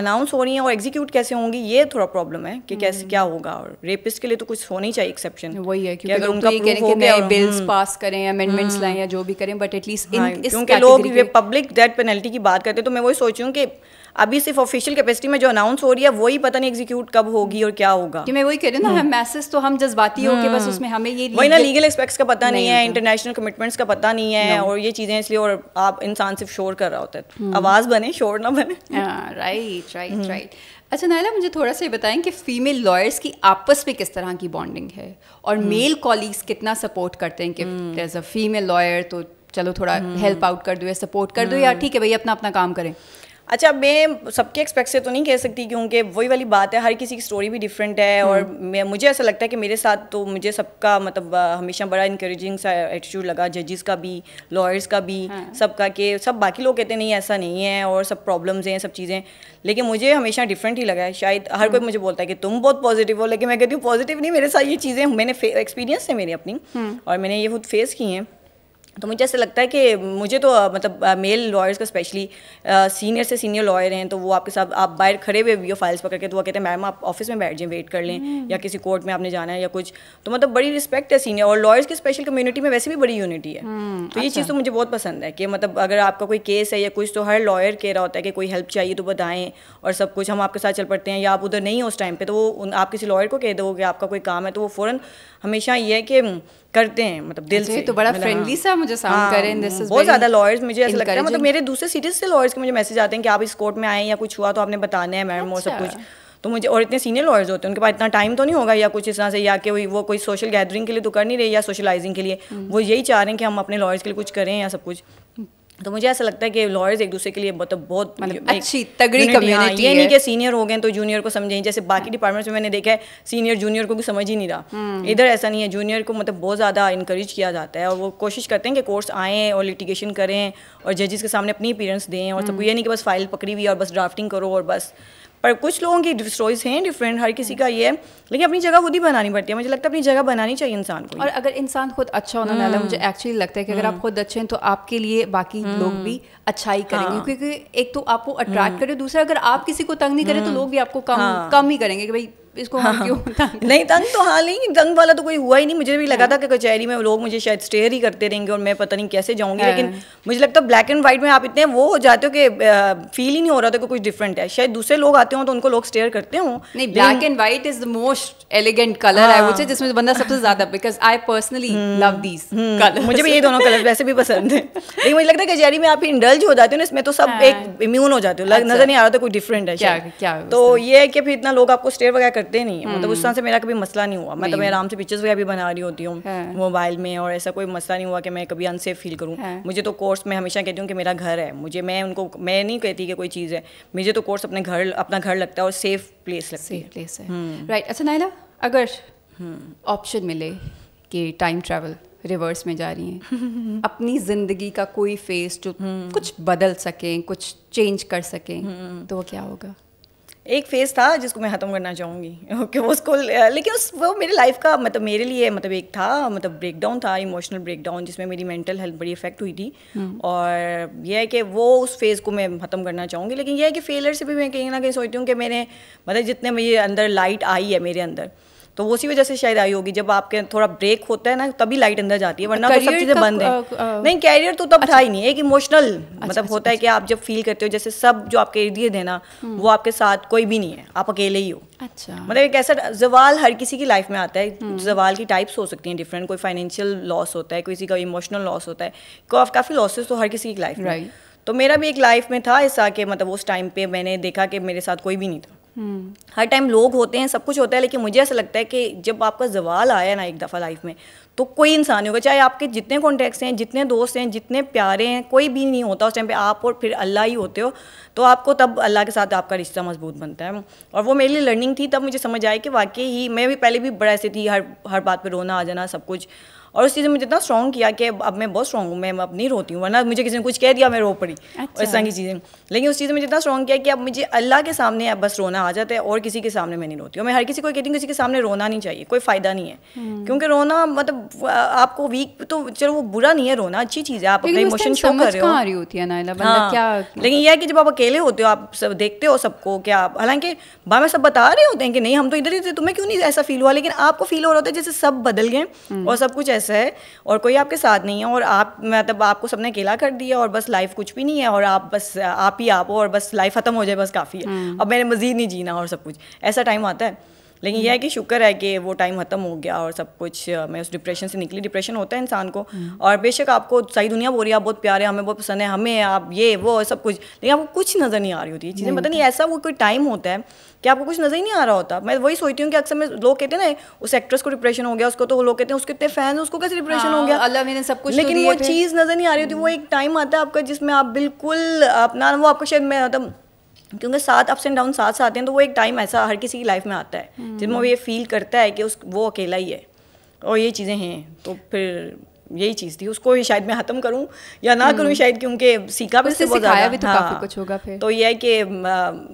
अनाउंस हो रही हैं और एग्जीक्यूट कैसे होंगी ये थोड़ा प्रॉब्लम है कि कैसे hmm. क्या होगा और रेपिस्ट के लिए तो कुछ होनी चाहिए एक्सेप्शन वही है कि अगर उनका बिल्स तो पास hmm. करें अमेंडमेंट्स hmm. लाएं या जो भी करें बट एटलीस्ट इस हाँ, इन इस क्योंकि लोग ये पब्लिक डेथ पेनल्टी की बात करते हैं तो मैं वही सोच रही कि अभी सिर्फ ऑफिशियल कैपेसिटी में जो अनाउंस हो रही है वही पता नहीं एग्जीक्यूट कब होगी और क्या होगा कि मैं वही कह रही हूँ ना हम हम्म। मैसेज तो हम जज्बाती हो बस हम्म। उसमें हमें ये वही ना लीगल एक्सपेक्ट्स का पता नहीं, नहीं है इंटरनेशनल कमिटमेंट्स का पता नहीं है और ये चीज़ें इसलिए और आप इंसान सिर्फ शोर कर रहा होता है हम्म। आवाज़ बने शोर ना बने राइट राइट राइट अच्छा नायला मुझे थोड़ा सा ये बताएं कि फीमेल लॉयर्स की आपस में किस तरह की बॉन्डिंग है और मेल कॉलीग्स कितना सपोर्ट करते हैं कि एज अ फीमेल लॉयर तो चलो थोड़ा हेल्प हम्म। आउट कर दो या सपोर्ट कर दो या हम्म। ठीक है भैया अपना अपना काम करें अच्छा मैं सबके एक्सपेक्ट से तो नहीं कह सकती क्योंकि वही वाली बात है हर किसी की स्टोरी भी डिफरेंट है और हम्म। मैं मुझे ऐसा लगता है कि मेरे साथ तो मुझे सबका मतलब हमेशा बड़ा इंकरेजिंग सा एटीट्यूड लगा जजेस का भी लॉयर्स का भी हाँ। सबका कि सब बाकी लोग कहते नहीं ऐसा नहीं है और सब प्रॉब्लम्स हैं सब चीज़ें लेकिन मुझे हमेशा डिफरेंट ही लगा है शायद हर कोई मुझे बोलता है कि तुम बहुत पॉजिटिव हो लेकिन मैं कहती हूँ पॉजिटिव नहीं मेरे साथ ये चीज़ें मैंने एक्सपीरियंस है मेरी अपनी और मैंने ये खुद फेस की हैं तो मुझे ऐसा लगता है कि मुझे तो मतलब मेल लॉयर्स का स्पेशली सीनियर से सीनियर लॉयर हैं तो वो आपके साथ आप बाहर खड़े हुए वीडियो फाइल्स पकड़ के तो वो कहते हैं मैम आप ऑफिस में बैठ जाएं वेट कर लें हम्म। या किसी कोर्ट में आपने जाना है या कुछ तो मतलब बड़ी रिस्पेक्ट है सीनियर और लॉयर्स की स्पेशल कम्युनिटी में वैसे भी बड़ी यूनिटी है हम्म, तो ये अच्छा। चीज़ तो मुझे बहुत पसंद है कि मतलब अगर आपका कोई केस है या कुछ तो हर लॉयर कह रहा होता है कि कोई हेल्प चाहिए तो बताएं और सब कुछ हम आपके साथ चल पड़ते हैं या आप उधर नहीं हो उस टाइम पर तो वो आप किसी लॉयर को कह दो कि आपका कोई काम है तो वो फ़ौरन हमेशा ये है कि हम्म, करते हैं मतलब दिल अच्छा, से तो बड़ा फ्रेंडली मतलब, हाँ। सा मुझे साउंड करे दिस इज बहुत ज्यादा लॉयर्स मुझे ऐसा लगता है मतलब मेरे दूसरे सीरीज से लॉयर्स के मुझे मैसेज आते हैं कि आप इस कोर्ट में आए या कुछ हुआ तो आपने बताना है मैडम और सब कुछ अच्छा। तो मुझे और इतने सीनियर लॉयर्स होते हैं उनके पास इतना टाइम तो नहीं होगा या कुछ इस तरह से या कि वो कोई सोशल गैदरिंग के लिए तो कर नहीं रही या सोशलाइजिंग के लिए हम्म। वो यही चाह रहे हैं कि हम अपने लॉयर्स के लिए कुछ करें या सब कुछ तो मुझे ऐसा लगता है कि लॉयर्स एक दूसरे के लिए मतलब बहुत मतलब अच्छी तगड़ी कम्युनिटी ये नहीं कि सीनियर हो गए तो जूनियर को समझें जैसे बाकी डिपार्टमेंट्स हाँ। में मैंने देखा है सीनियर जूनियर को भी समझ ही नहीं रहा हम्म। इधर ऐसा नहीं है जूनियर को मतलब बहुत ज़्यादा इंकरेज किया जाता है और वो कोशिश करते हैं कि कोर्स आएँ और लिटिगेशन करें और जजेस के सामने अपनी अपीयरेंस दें और सब हम्म। ये नहीं कि बस फाइल पकड़ी हुई और बस ड्राफ्टिंग करो और बस पर कुछ लोगों की स्टोरीज हैं डिफरेंट हर किसी का ये है लेकिन अपनी जगह खुद ही बनानी पड़ती है मुझे लगता है अपनी जगह बनानी चाहिए इंसान को और अगर इंसान खुद अच्छा होना चाहता मुझे एक्चुअली हम्म। लगता है कि अगर आप हम्म। खुद अच्छे हैं तो आपके लिए बाकी हम्म। लोग भी अच्छाई करेंगे हाँ। क्योंकि एक तो आपको अट्रैक्ट करे दूसरा अगर आप किसी को तंग नहीं करें तो लोग भी आपको कम हाँ। कम ही करेंगे कि भाई इसको हाँ, हाँ, क्यों तंग नहीं तंग तो हाल ही तंग वाला तो कोई हुआ ही नहीं मुझे भी लगा हाँ। था कि कचहरी में लोग मुझे शायद स्टेयर ही करते रहेंगे और मैं पता नहीं कैसे जाऊंगी हाँ। लेकिन मुझे लगता है ब्लैक एंड व्हाइट में आप इतने वो हो जाते हो कि फील ही नहीं हो रहा था कि कुछ डिफरेंट है शायद दूसरे लोग आते हो तो उनको लोग स्टेयर करते हो नहीं black and white is the most elegant colour है मुझे जिसमें बंदा सबसे हाँ। ज्यादा because I personally love these colour मुझे भी ये दोनों कलर वैसे भी पसंद है लेकिन मुझे लगता है कचहरी में आप इंडल्ज हो जाते हो ना इसमें तो सब एक इम्यून हो जाते हो अच्छा। नजर नहीं आ रहा था कोई डिफरेंट है क्या क्या तो ये है कि फिर इतना लोग आपको स्टेयर वगैरह करते नहीं है मतलब उस तरह हम्म। से मेरा कभी मसला नहीं हुआ मतलब मैं आराम से पिक्चर्स वगैरह भी बना रही होती हूँ मोबाइल हाँ। में और ऐसा कोई मसला नहीं हुआ कि मैं कभी अनसेफ फील करूँ हाँ। मुझे तो कोर्स मैं हमेशा कहती हूँ कि मेरा घर है मुझे मैं उनको मैं नहीं कहती कि कोई चीज़ है मुझे तो कोर्स अपने घर अपना घर लगता है और सेफ प्लेस लगती है प्लेस है राइट हम्म। अच्छा नायला अगर ऑप्शन हम्म। मिले कि टाइम ट्रैवल रिवर्स में जा रही हैं अपनी ज़िंदगी का कोई फेस जो कुछ बदल सकें कुछ चेंज कर सकें तो वो क्या होगा एक फेज था जिसको मैं ख़त्म करना चाहूँगी ओके वो उसको लेकिन उस वो मेरी लाइफ का मतलब मेरे लिए मतलब एक था मतलब ब्रेकडाउन था इमोशनल ब्रेकडाउन जिसमें मेरी मेंटल हेल्थ बड़ी इफेक्ट हुई थी हम्म। और यह है कि वो उस फेज़ को मैं ख़त्म करना चाहूँगी लेकिन यह है कि फेलियर से भी मैं कहीं ना कहीं सोचती हूँ कि मैंने मतलब जितने मेरे अंदर लाइट आई है मेरे अंदर तो वो उसी वजह से शायद आई होगी जब आपके थोड़ा ब्रेक होता है ना तभी लाइट अंदर जाती है वरना तो सब चीज़ें बंद है नहीं कैरियर तो तब था अच्छा। ही नहीं एक इमोशनल अच्छा, मतलब अच्छा, होता है कि आप जब फील करते हो जैसे सब जो आपके इर्द गिर्द है ना हम्म। वो आपके साथ कोई भी नहीं है आप अकेले ही हो अच्छा मतलब एक ऐसा जवाल हर किसी की लाइफ में आता है हम्म। जवाल की टाइप्स हो सकती हैं डिफरेंट कोई फाइनेंशियल लॉस होता है किसी का इमोशनल लॉस होता है काफ़ी लॉसेस तो हर किसी की लाइफ में तो मेरा भी एक लाइफ में था ऐसा कि मतलब उस टाइम पे मैंने देखा कि मेरे साथ कोई भी नहीं था हम्म। हर टाइम लोग होते हैं सब कुछ होता है लेकिन मुझे ऐसा लगता है कि जब आपका जवाल आया ना एक दफ़ा लाइफ में तो कोई इंसान नहीं होगा चाहे आपके जितने कॉन्टैक्ट्स हैं जितने दोस्त हैं जितने प्यारे हैं कोई भी नहीं होता उस टाइम पे आप और फिर अल्लाह ही होते हो तो आपको तब अल्लाह के साथ आपका रिश्ता मजबूत बनता है और वो मेरे लिए लर्निंग थी तब मुझे समझ आई कि वाकई ही मैं भी पहले भी बड़ा ऐसे थी हर हर बात पर रोना आ जाना सब कुछ और उस चीज़ मुझे इतना स्ट्रॉन्ग किया कि अब मैं बहुत स्ट्रॉन्ग हूँ मैं अब नहीं रोती हूँ वरना मुझे किसी ने कुछ कह दिया मैं रो पड़ी अच्छा। इस तरह की चीज़ें लेकिन उस चीज़ ने मुझे इतना स्ट्रॉन्ग किया कि अब मुझे अल्लाह के सामने अब बस रोना आ जाता है और किसी के सामने मैं नहीं रोती हूँ मैं हर किसी को कहती हूँ किसी के सामने रोना नहीं चाहिए कोई फ़ायदा नहीं है हम्म। क्योंकि रोना मतलब आपको वीक तो चलो वो बुरा नहीं है रोना अच्छी चीज़ है आप अपने इमोशन शो कर रहे हो रही होती है मतलब हाँ। लेकिन यह है कि जब आप अकेले होते हो आप सब देखते हो सबको क्या हालांकि भाई में सब बता रहे होते हैं कि नहीं हम तो इधर ही थे तुम्हें क्यों नहीं ऐसा फील हुआ लेकिन आपको फील हो रहा होता है जैसे सब बदल गए हम्म। और सब कुछ ऐसा स्ट्रेस है और कोई आपके साथ नहीं है और आप मतलब आपको सबने अकेला कर दिया और बस लाइफ कुछ भी नहीं है और आप बस आप ही आप हो और बस लाइफ ख़त्म हो जाए बस काफ़ी है हम्म। अब मैंने मज़ीद नहीं जीना और सब कुछ ऐसा टाइम आता है लेकिन यह है कि शुक्र है कि वो टाइम ख़त्म हो गया और सब कुछ मैं उस डिप्रेशन से निकली डिप्रेशन होता है इंसान को हम्म। और बेशक आपको सारी दुनिया बोल रही है आप बहुत प्यारे हमें बहुत पसंद है हमें आप ये वो सब कुछ लेकिन आपको कुछ नज़र नहीं आ रही होती है चीज़ें पता नहीं ऐसा वो कोई टाइम होता है कि आपको कुछ नज़र ही नहीं आ रहा होता मैं वही सोचती हूँ कि अक्सर मैं लोग कहते हैं ना उस एक्ट्रेस को डिप्रेशन हो गया उसको तो वो लोग कहते हैं उसके इतने फैन उसको कैसे डिप्रेशन हो हाँ, गया अल्लाह मेरे सब कुछ तो लेकिन वो चीज़ नज़र नहीं आ रही होती वो हम्म। एक टाइम आता है आपका जिसमें आप बिल्कुल अपना वो आपको शायद मैं मतलब क्योंकि साथ अप्स एंड डाउन साथ साथ हैं तो वो एक टाइम ऐसा हर किसी की लाइफ में आता है हम्म। जिसमें वो ये फील करता है कि उस वो अकेला ही है और ये चीज़ें हैं तो फिर यही चीज़ थी उसको ही शायद मैं ख़त्म करूं या ना करूं हम्म। शायद क्योंकि सीखा भी से सिखाया भी तो हाँ, काफ़ी कुछ होगा फिर तो ये है कि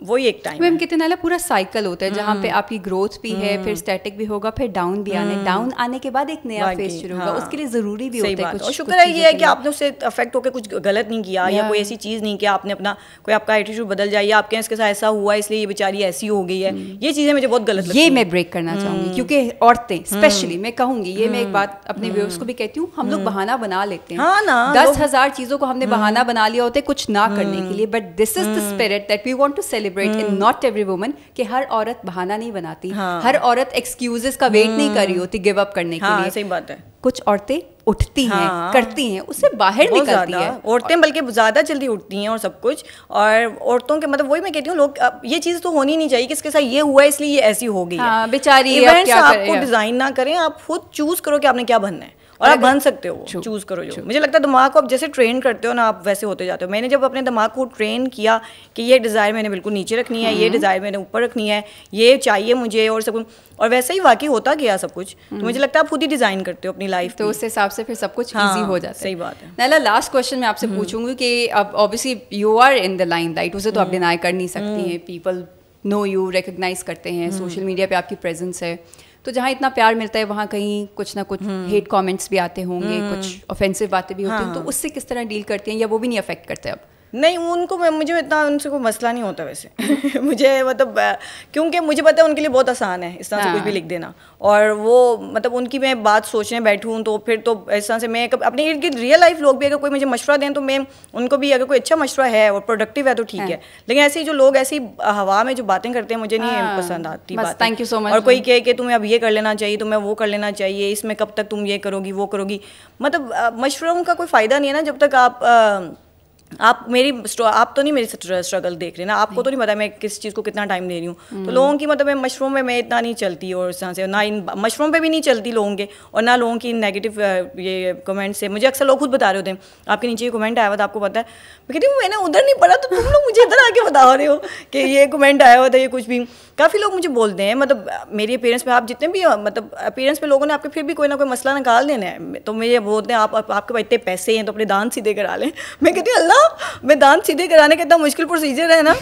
वो ही एक टाइम मैम कितने नाला पूरा साइकिल होता है जहाँ पे हम्म। आपकी ग्रोथ भी है फिर स्टैटिक हम्म। भी होगा फिर डाउन भी आने डाउन आने के बाद एक नया फेज शुरू होगा हाँ। उसके लिए ज़रूरी भी होता है और शुक्र है ये है कि आपने उससे अफेक्ट होकर कुछ गलत नहीं किया या कोई ऐसी चीज़ नहीं किया आपने अपना कोई आपका एटीट्यूड बदल जाए या आपके इसके साथ ऐसा हुआ इसलिए ये बेचारी ऐसी हो गई है ये चीज़ें मुझे बहुत गलत ये मैं ब्रेक करना चाहूँगी क्योंकि औरतें स्पेशली मैं कहूँगी ये मैं एक बात अपने व्यूअर्स को भी कहती हूँ हम लोग बहाना बना लेते हैं हाँ ना दस हजार चीजों को हमने बहाना हम्म। बना लिया होते कुछ ना करने हम्म। के लिए but this is the spirit that we want to celebrate in not every woman कि हर औरत बहाना नहीं बनाती हाँ। हर औरत एक्सक्यूजेस का वेट नहीं कर रही हम्म। होती गिव अप करने के हाँ, लिए सही बात है कुछ औरतें उठती हाँ, हैं करती हैं उससे बाहर निकलती है औरतें बल्कि ज़्यादा जल्दी उठती हैं और सब कुछ और औरतों के मतलब वही मैं कहती हूँ लोग ये चीज़ तो होनी नहीं चाहिए कि इसके साथ ये हुआ इसलिए ये ऐसी हो गई हाँ, बेचारी इवेंट्स आपको डिज़ाइन ना करें आप खुद चूज़ करो कि आपने क्या बनना है और आप बन सकते हो चूज करो जो मुझे लगता है दिमाग को आप जैसे ट्रेन करते हो ना आप वैसे होते जाते हो मैंने जब अपने दिमाग को ट्रेन किया कि ये डिज़ायर मैंने बिल्कुल नीचे रखनी है ये डिज़ायर हम्म। मैंने ऊपर रखनी है ये चाहिए मुझे और सब और वैसे ही वाकई होता गया सब कुछ तो हम्म। मुझे लगता है आप खुद ही डिज़ाइन करते हो अपनी लाइफ तो उस हिसाब से फिर सब कुछ ईजी हाँ, हो जाता है सही बात है नैला लास्ट क्वेश्चन मैं आपसे हम्म। पूछूंगी कि अब obviously you are in the line light उसे तो आप डिनाई कर नहीं सकती हैं पीपल नो यू रिकोगनाइज करते हैं सोशल मीडिया पे आपकी प्रेजेंस है तो जहाँ इतना प्यार मिलता है वहाँ कहीं कुछ ना कुछ हेट हम्म। कॉमेंट्स भी आते होंगे हम्म। कुछ ऑफेंसिव बातें भी होती हैं तो हाँ। उससे किस तरह डील करती हैं या वो भी नहीं अफेक्ट करते अब नहीं उनको मुझे इतना उनसे कोई मसला नहीं होता वैसे मुझे मतलब क्योंकि मुझे पता है उनके लिए बहुत आसान है इस तरह से कुछ भी हाँ। लिख देना और वो मतलब उनकी मैं बात सोचने बैठूँ तो फिर तो इस तरह से मैं अपने इर्द गिर्द रियल लाइफ लोग भी अगर कोई मुझे मशवरा दें तो मैं उनको भी अगर कोई अच्छा मशवरा है और प्रोडक्टिव है तो ठीक है हाँ। लेकिन ऐसे जो लोग ऐसी हवा में जो बातें करते हैं मुझे नहीं हाँ, पसंद आती थैंक यू सो मच और कोई कहे कि तुम्हें अब ये कर लेना चाहिए तुम्हें वो कर लेना चाहिए इसमें कब तक तुम ये करोगी वो करोगी मतलब मशवरों का कोई फ़ायदा नहीं है ना जब तक आप आप मेरी आप तो नहीं मेरी स्ट्रगल देख रहे ना आपको तो नहीं पता मैं किस चीज़ को कितना टाइम दे रही हूँ तो हम्म। लोगों की मतलब मैं मशरूम में मैं इतना नहीं चलती और इस से ना इन मशरूम पे भी नहीं चलती लोगों के और ना लोगों की नेगेटिव ये कमेंट से मुझे अक्सर लोग खुद बता रहे होते हैं आपके नीचे ये कमेंट आया हुआ था आपको पता है मैं कहती हूँ मैंने उधर नहीं पढ़ा तो तुम लोग मुझे इधर आके बता रहे हो कि ये कमेंट आया हुआ था ये कुछ भी काफ़ी लोग मुझे बोलते हैं मतलब मेरे पेरेंट्स में आप जितने भी मतलब पेरेंट्स में लोगों ने आपके फिर भी कोई ना कोई मसला निकाल देना है तो मेरे बोलते हैं आप आपके पास इतने पैसे हैं तो अपने दान सीधे करा लें मैं कहती हूँ अल्लाह ना मैं दांत सीधे कराने का इतना मुश्किल प्रोसीजर है ना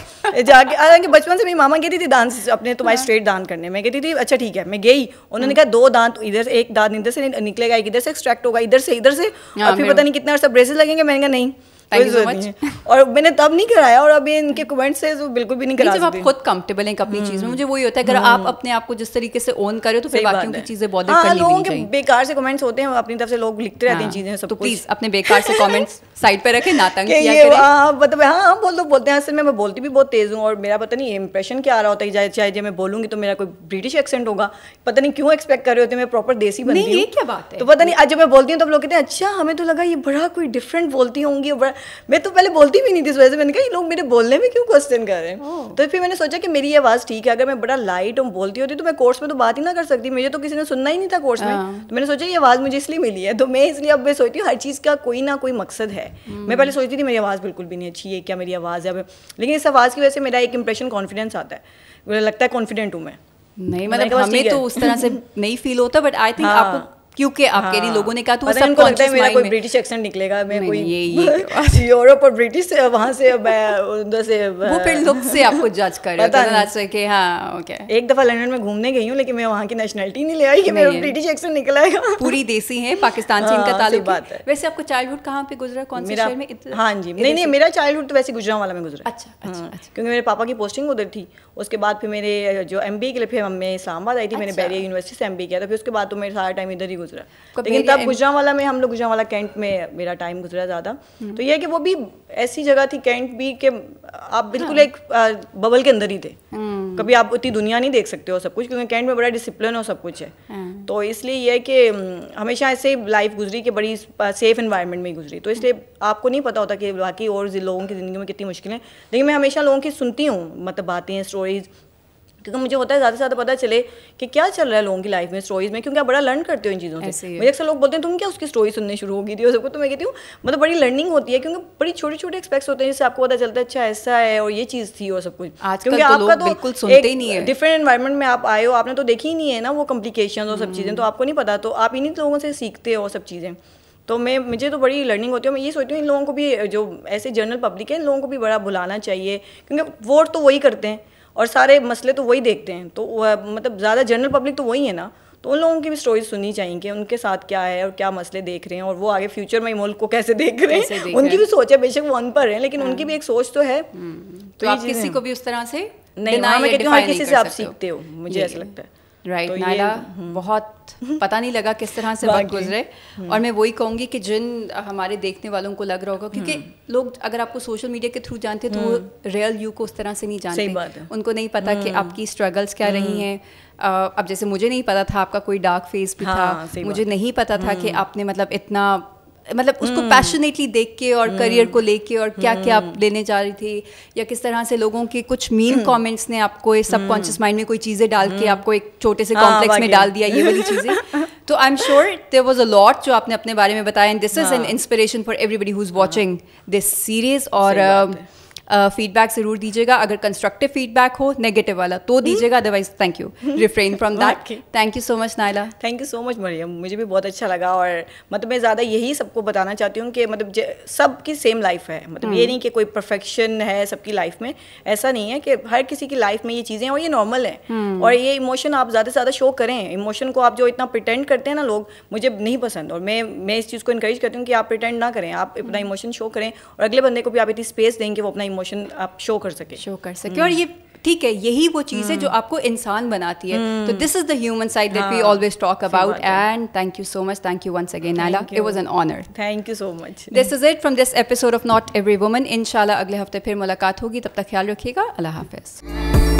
जाके हालांकि बचपन से मेरी मामा कहती थी दांत अपने तुम्हारे स्ट्रेट दांत करने मैं कहती थी अच्छा ठीक है मैं गई उन्होंने कहा दो दांत इधर से एक दांत इधर से निकलेगा एक इधर से एक्सट्रैक्ट होगा इधर से इधर से हाँ, और फिर पता नहीं कितना अर्सा ब्रेसेस लगेंगे मैंने कहा नहीं और मैंने तब नहीं कराया और अभी इनके कमेंट से तो बिल्कुल भी नहीं करा जब आप खुद कंफर्टेबल हैं अपनी चीज में हम्म। मुझे वही होता है अगर आप हम्म। अपने आप को जिस तरीके से ओन करो तो फिर बाकियों की चीजें बहुत हाँ, लोगों के बेकार से कमेंट्स होते हैं अपनी तरफ से लोग लिखते रहते हैं हाँ, चीजें सब प्लीज तो अपने बेकार से कमेंट्स साइड पे रखें नातंग तंग हाँ मतलब हाँ हम हाँ, बोल तो बोलते हैं असल में मैं बोलती भी बहुत तेज़ हूँ और मेरा पता नहीं इंप्रेशन क्या आ रहा होता है चाहे जब मैं बोलूँगी तो मेरा कोई ब्रिटिश एक्सेंट होगा पता नहीं क्यों एक्सपेक्ट कर रहे होते मैं प्रॉपर देसी बन ये क्या बात है तो पता नहीं आज जब मैं बोलती हूँ तो लोग कहते हैं अच्छा हमें तो लगा ये बड़ा कोई डिफरेंट बोलती होंगी बड़ा मैं तो पहले बोलती भी नहीं थी इस वजह से मैंने कहा ये लोग मेरे बोलने में क्यों क्वेश्चन कर रहे हैं तो फिर मैंने सोचा कि मेरी आवाज़ ठीक है अगर मैं बड़ा लाइट और बोलती होती तो मैं कोर्स में तो बात ही ना कर सकती मुझे तो किसी ने सुनना ही नहीं था कोर्स में हाँ। तो मैंने सोचा ये आवाज़ मुझे इसलिए मिली है तो मैं इसलिए अब मैं सोचती हूँ हर चीज़ का कोई ना कोई मकसद है है मैं पहले सोचती थी मेरी आवाज़ बिल्कुल भी नहीं अच्छी है क्या मेरी आवाज़ है लेकिन इस आवाज़ की वजह से मेरा एक इंप्रेशन कॉन्फिडेंस आता है मुझे लगता है कॉन्फिडेंट हूँ मैं नहीं मतलब, मतलब हमें तो उस तरह से नहीं फील होता बट आई थिंक आपको क्योंकि आपके लिए हाँ। लोगों ने कहा तो सबको लगता है मेरा कोई ब्रिटिश एक्सेंट निकलेगा मैं कोई ये ये यूरोप और ब्रिटिश से वहाँ से उधर से वो फिर लुक से आपको जज कर रहे हैं पता कि हां ओके एक दफ़ा लंदन में घूमने गई हूं लेकिन मैं वहां की नेशनलिटी नहीं ले आई कि मेरा ब्रिटिश एक्सेंट निकल आएगा पूरी देसी है पाकिस्तान से इनका हाँ, ताल्लुक बात है वैसे आपको चाइल्डहुड कहां पे गुजरा कौन से शहर में हां जी नहीं नहीं मेरा चाइल्डहुड तो वैसे गुजरा वाला में गुजरा अच्छा अच्छा, हाँ, अच्छा। क्योंकि मेरे पापा की पोस्टिंग उधर थी उसके बाद फिर मेरे जो एमबीए के लिए फिर मैं इस्लामाबाद आई थी मैंने बैरिया अच्छा। यूनिवर्सिटी से एमबीए किया था तो फिर उसके बाद तो मेरा सारा टाइम इधर ही गुजरा लेकिन तब गुजरावाला में हम लोग गुजरावाला कैंट में मेरा टाइम गुजरा ज़्यादा हम्म। तो यह कि वो भी ऐसी जगह थी कैंट भी कि आप हाँ। बिल्कुल एक बबल के अंदर ही थे हम्म। कभी आप उतनी दुनिया नहीं देख सकते हो सब कुछ क्योंकि कैंट में बड़ा डिसिप्लिन और सब कुछ है हाँ। तो इसलिए यह कि हमेशा ऐसे लाइफ गुजरी कि बड़ी सेफ इन्वायरमेंट में ही गुजरी तो इसलिए आपको नहीं पता होता कि बाकी और लोगों की ज़िंदगी में कितनी मुश्किलें लेकिन मैं हमेशा लोगों की सुनती हूँ मतलब बातें स्टोरीज़ क्योंकि मुझे होता है ज़्यादा से ज़्यादा पता चले कि क्या चल रहा है लोगों की लाइफ में स्टोरीज में क्योंकि आप बड़ा लर्न करते हो इन चीज़ों से मुझे अक्सर लोग बोलते हैं तुम क्या उसकी स्टोरी सुनने शुरू होगी थी और सबको तो मैं कहती हूँ मतलब बड़ी लर्निंग होती है क्योंकि बड़ी छोटे छोटे एक्सपेक्ट होते हैं जिससे आपको पता चलता है अच्छा ऐसा है और ये चीज़ थी और सब कुछ आज क्योंकि तो आपका तो बिल्कुल सुनते ही नहीं है डिफरेंट इन्वायरमेंट में आप आए हो आपने तो देखी ही नहीं है ना वो कम्प्लीकेशन और सब चीज़ें तो हम्म। आपको नहीं पता तो आप इन्हीं लोगों से सीखते हो सब चीज़ें तो मैं मुझे तो बड़ी लर्निंग होती है मैं ये सोचती हूँ इन लोगों को भी जो ऐसे जनरल पब्लिक है इन लोगों को भी बड़ा बुलाना चाहिए क्योंकि वोट तो वही करते हैं और सारे मसले तो वही देखते हैं तो मतलब ज़्यादा जनरल पब्लिक तो वही है ना तो उन लोगों की भी स्टोरी सुननी चाहिए कि उनके साथ क्या है और क्या मसले देख रहे हैं और वो आगे फ्यूचर में मुल्क को कैसे देख रहे हैं देख उनकी भी सोच है बेशक वो अन पर है लेकिन हाँ। उनकी भी एक सोच तो है हम्म। तो, तो आप किसी को भी उस तरह से नहीं हाँ, मैं कहती हूँ किसी से आप सीखते हो मुझे ऐसा लगता है राइट right, तो नायला हम्म। बहुत पता नहीं लगा किस तरह से वक्त गुजरे हम्म। और मैं वही कहूंगी कि जिन हमारे देखने वालों को लग रहा होगा क्योंकि हम्म। लोग अगर आपको सोशल मीडिया के थ्रू जानते तो वो रियल यू को उस तरह से नहीं जानते उनको नहीं पता कि आपकी स्ट्रगल्स क्या रही हैं अब जैसे मुझे नहीं पता था आपका कोई डार्क फेस भी हाँ, था मुझे नहीं पता था कि आपने मतलब इतना मतलब उसको पैशनेटली देख के और करियर हम्म। को लेके और क्या क्या आप हम्म। लेने जा रही थी या किस तरह से लोगों के कुछ मीन हम्म। कमेंट्स ने आपको इस सबकॉन्शियस माइंड में कोई चीज़ें डाल के आपको एक छोटे से कॉम्प्लेक्स हाँ, में डाल दिया ये वाली चीज़ें तो I am sure there was a lot जो आपने अपने बारे में बताया and this is an inspiration for everybody who is watching this series और फीडबैक ज़रूर दीजिएगा अगर कंस्ट्रक्टिव फीडबैक हो नेगेटिव वाला तो हम्म। दीजिएगा otherwise thank you refrain from that thank you so much Naila thank you so much Mariam मुझे भी बहुत अच्छा लगा और मतलब मैं ज़्यादा यही सबको बताना चाहती हूँ कि मतलब सबकी सेम लाइफ है मतलब ये हम्म। नहीं कि कोई परफेक्शन है सबकी लाइफ में ऐसा नहीं है कि हर किसी की लाइफ में ये चीज़ें और ये नॉर्मल है हम्म। और ये इमोशन आप ज़्यादा से ज़्यादा शो करें इमोशन को आप जो इतना प्रिटेंड करते हैं ना लोग मुझे नहीं पसंद और मैं मैं इस चीज़ को इंकरेज करती हूँ कि आप प्रिटेंड ना करें आप अपना इमोशन शो करें और अगले बंदे को भी आप इतनी स्पेस देंगे वो अपना इमोशन आप शो कर सके शो कर सके हम्म। और ये ठीक है यही वो चीज़ hmm. है जो हम्म। आपको इंसान बनाती है हम्म। तो this is the human side that we always talk about and thank you so much thank you once again Ala it was an honour thank you so much this is it from this episode of not every woman इंशाल्लाह अगले हफ्ते फिर मुलाकात होगी तब तक ख्याल रखिएगा अल्लाह हाफिज़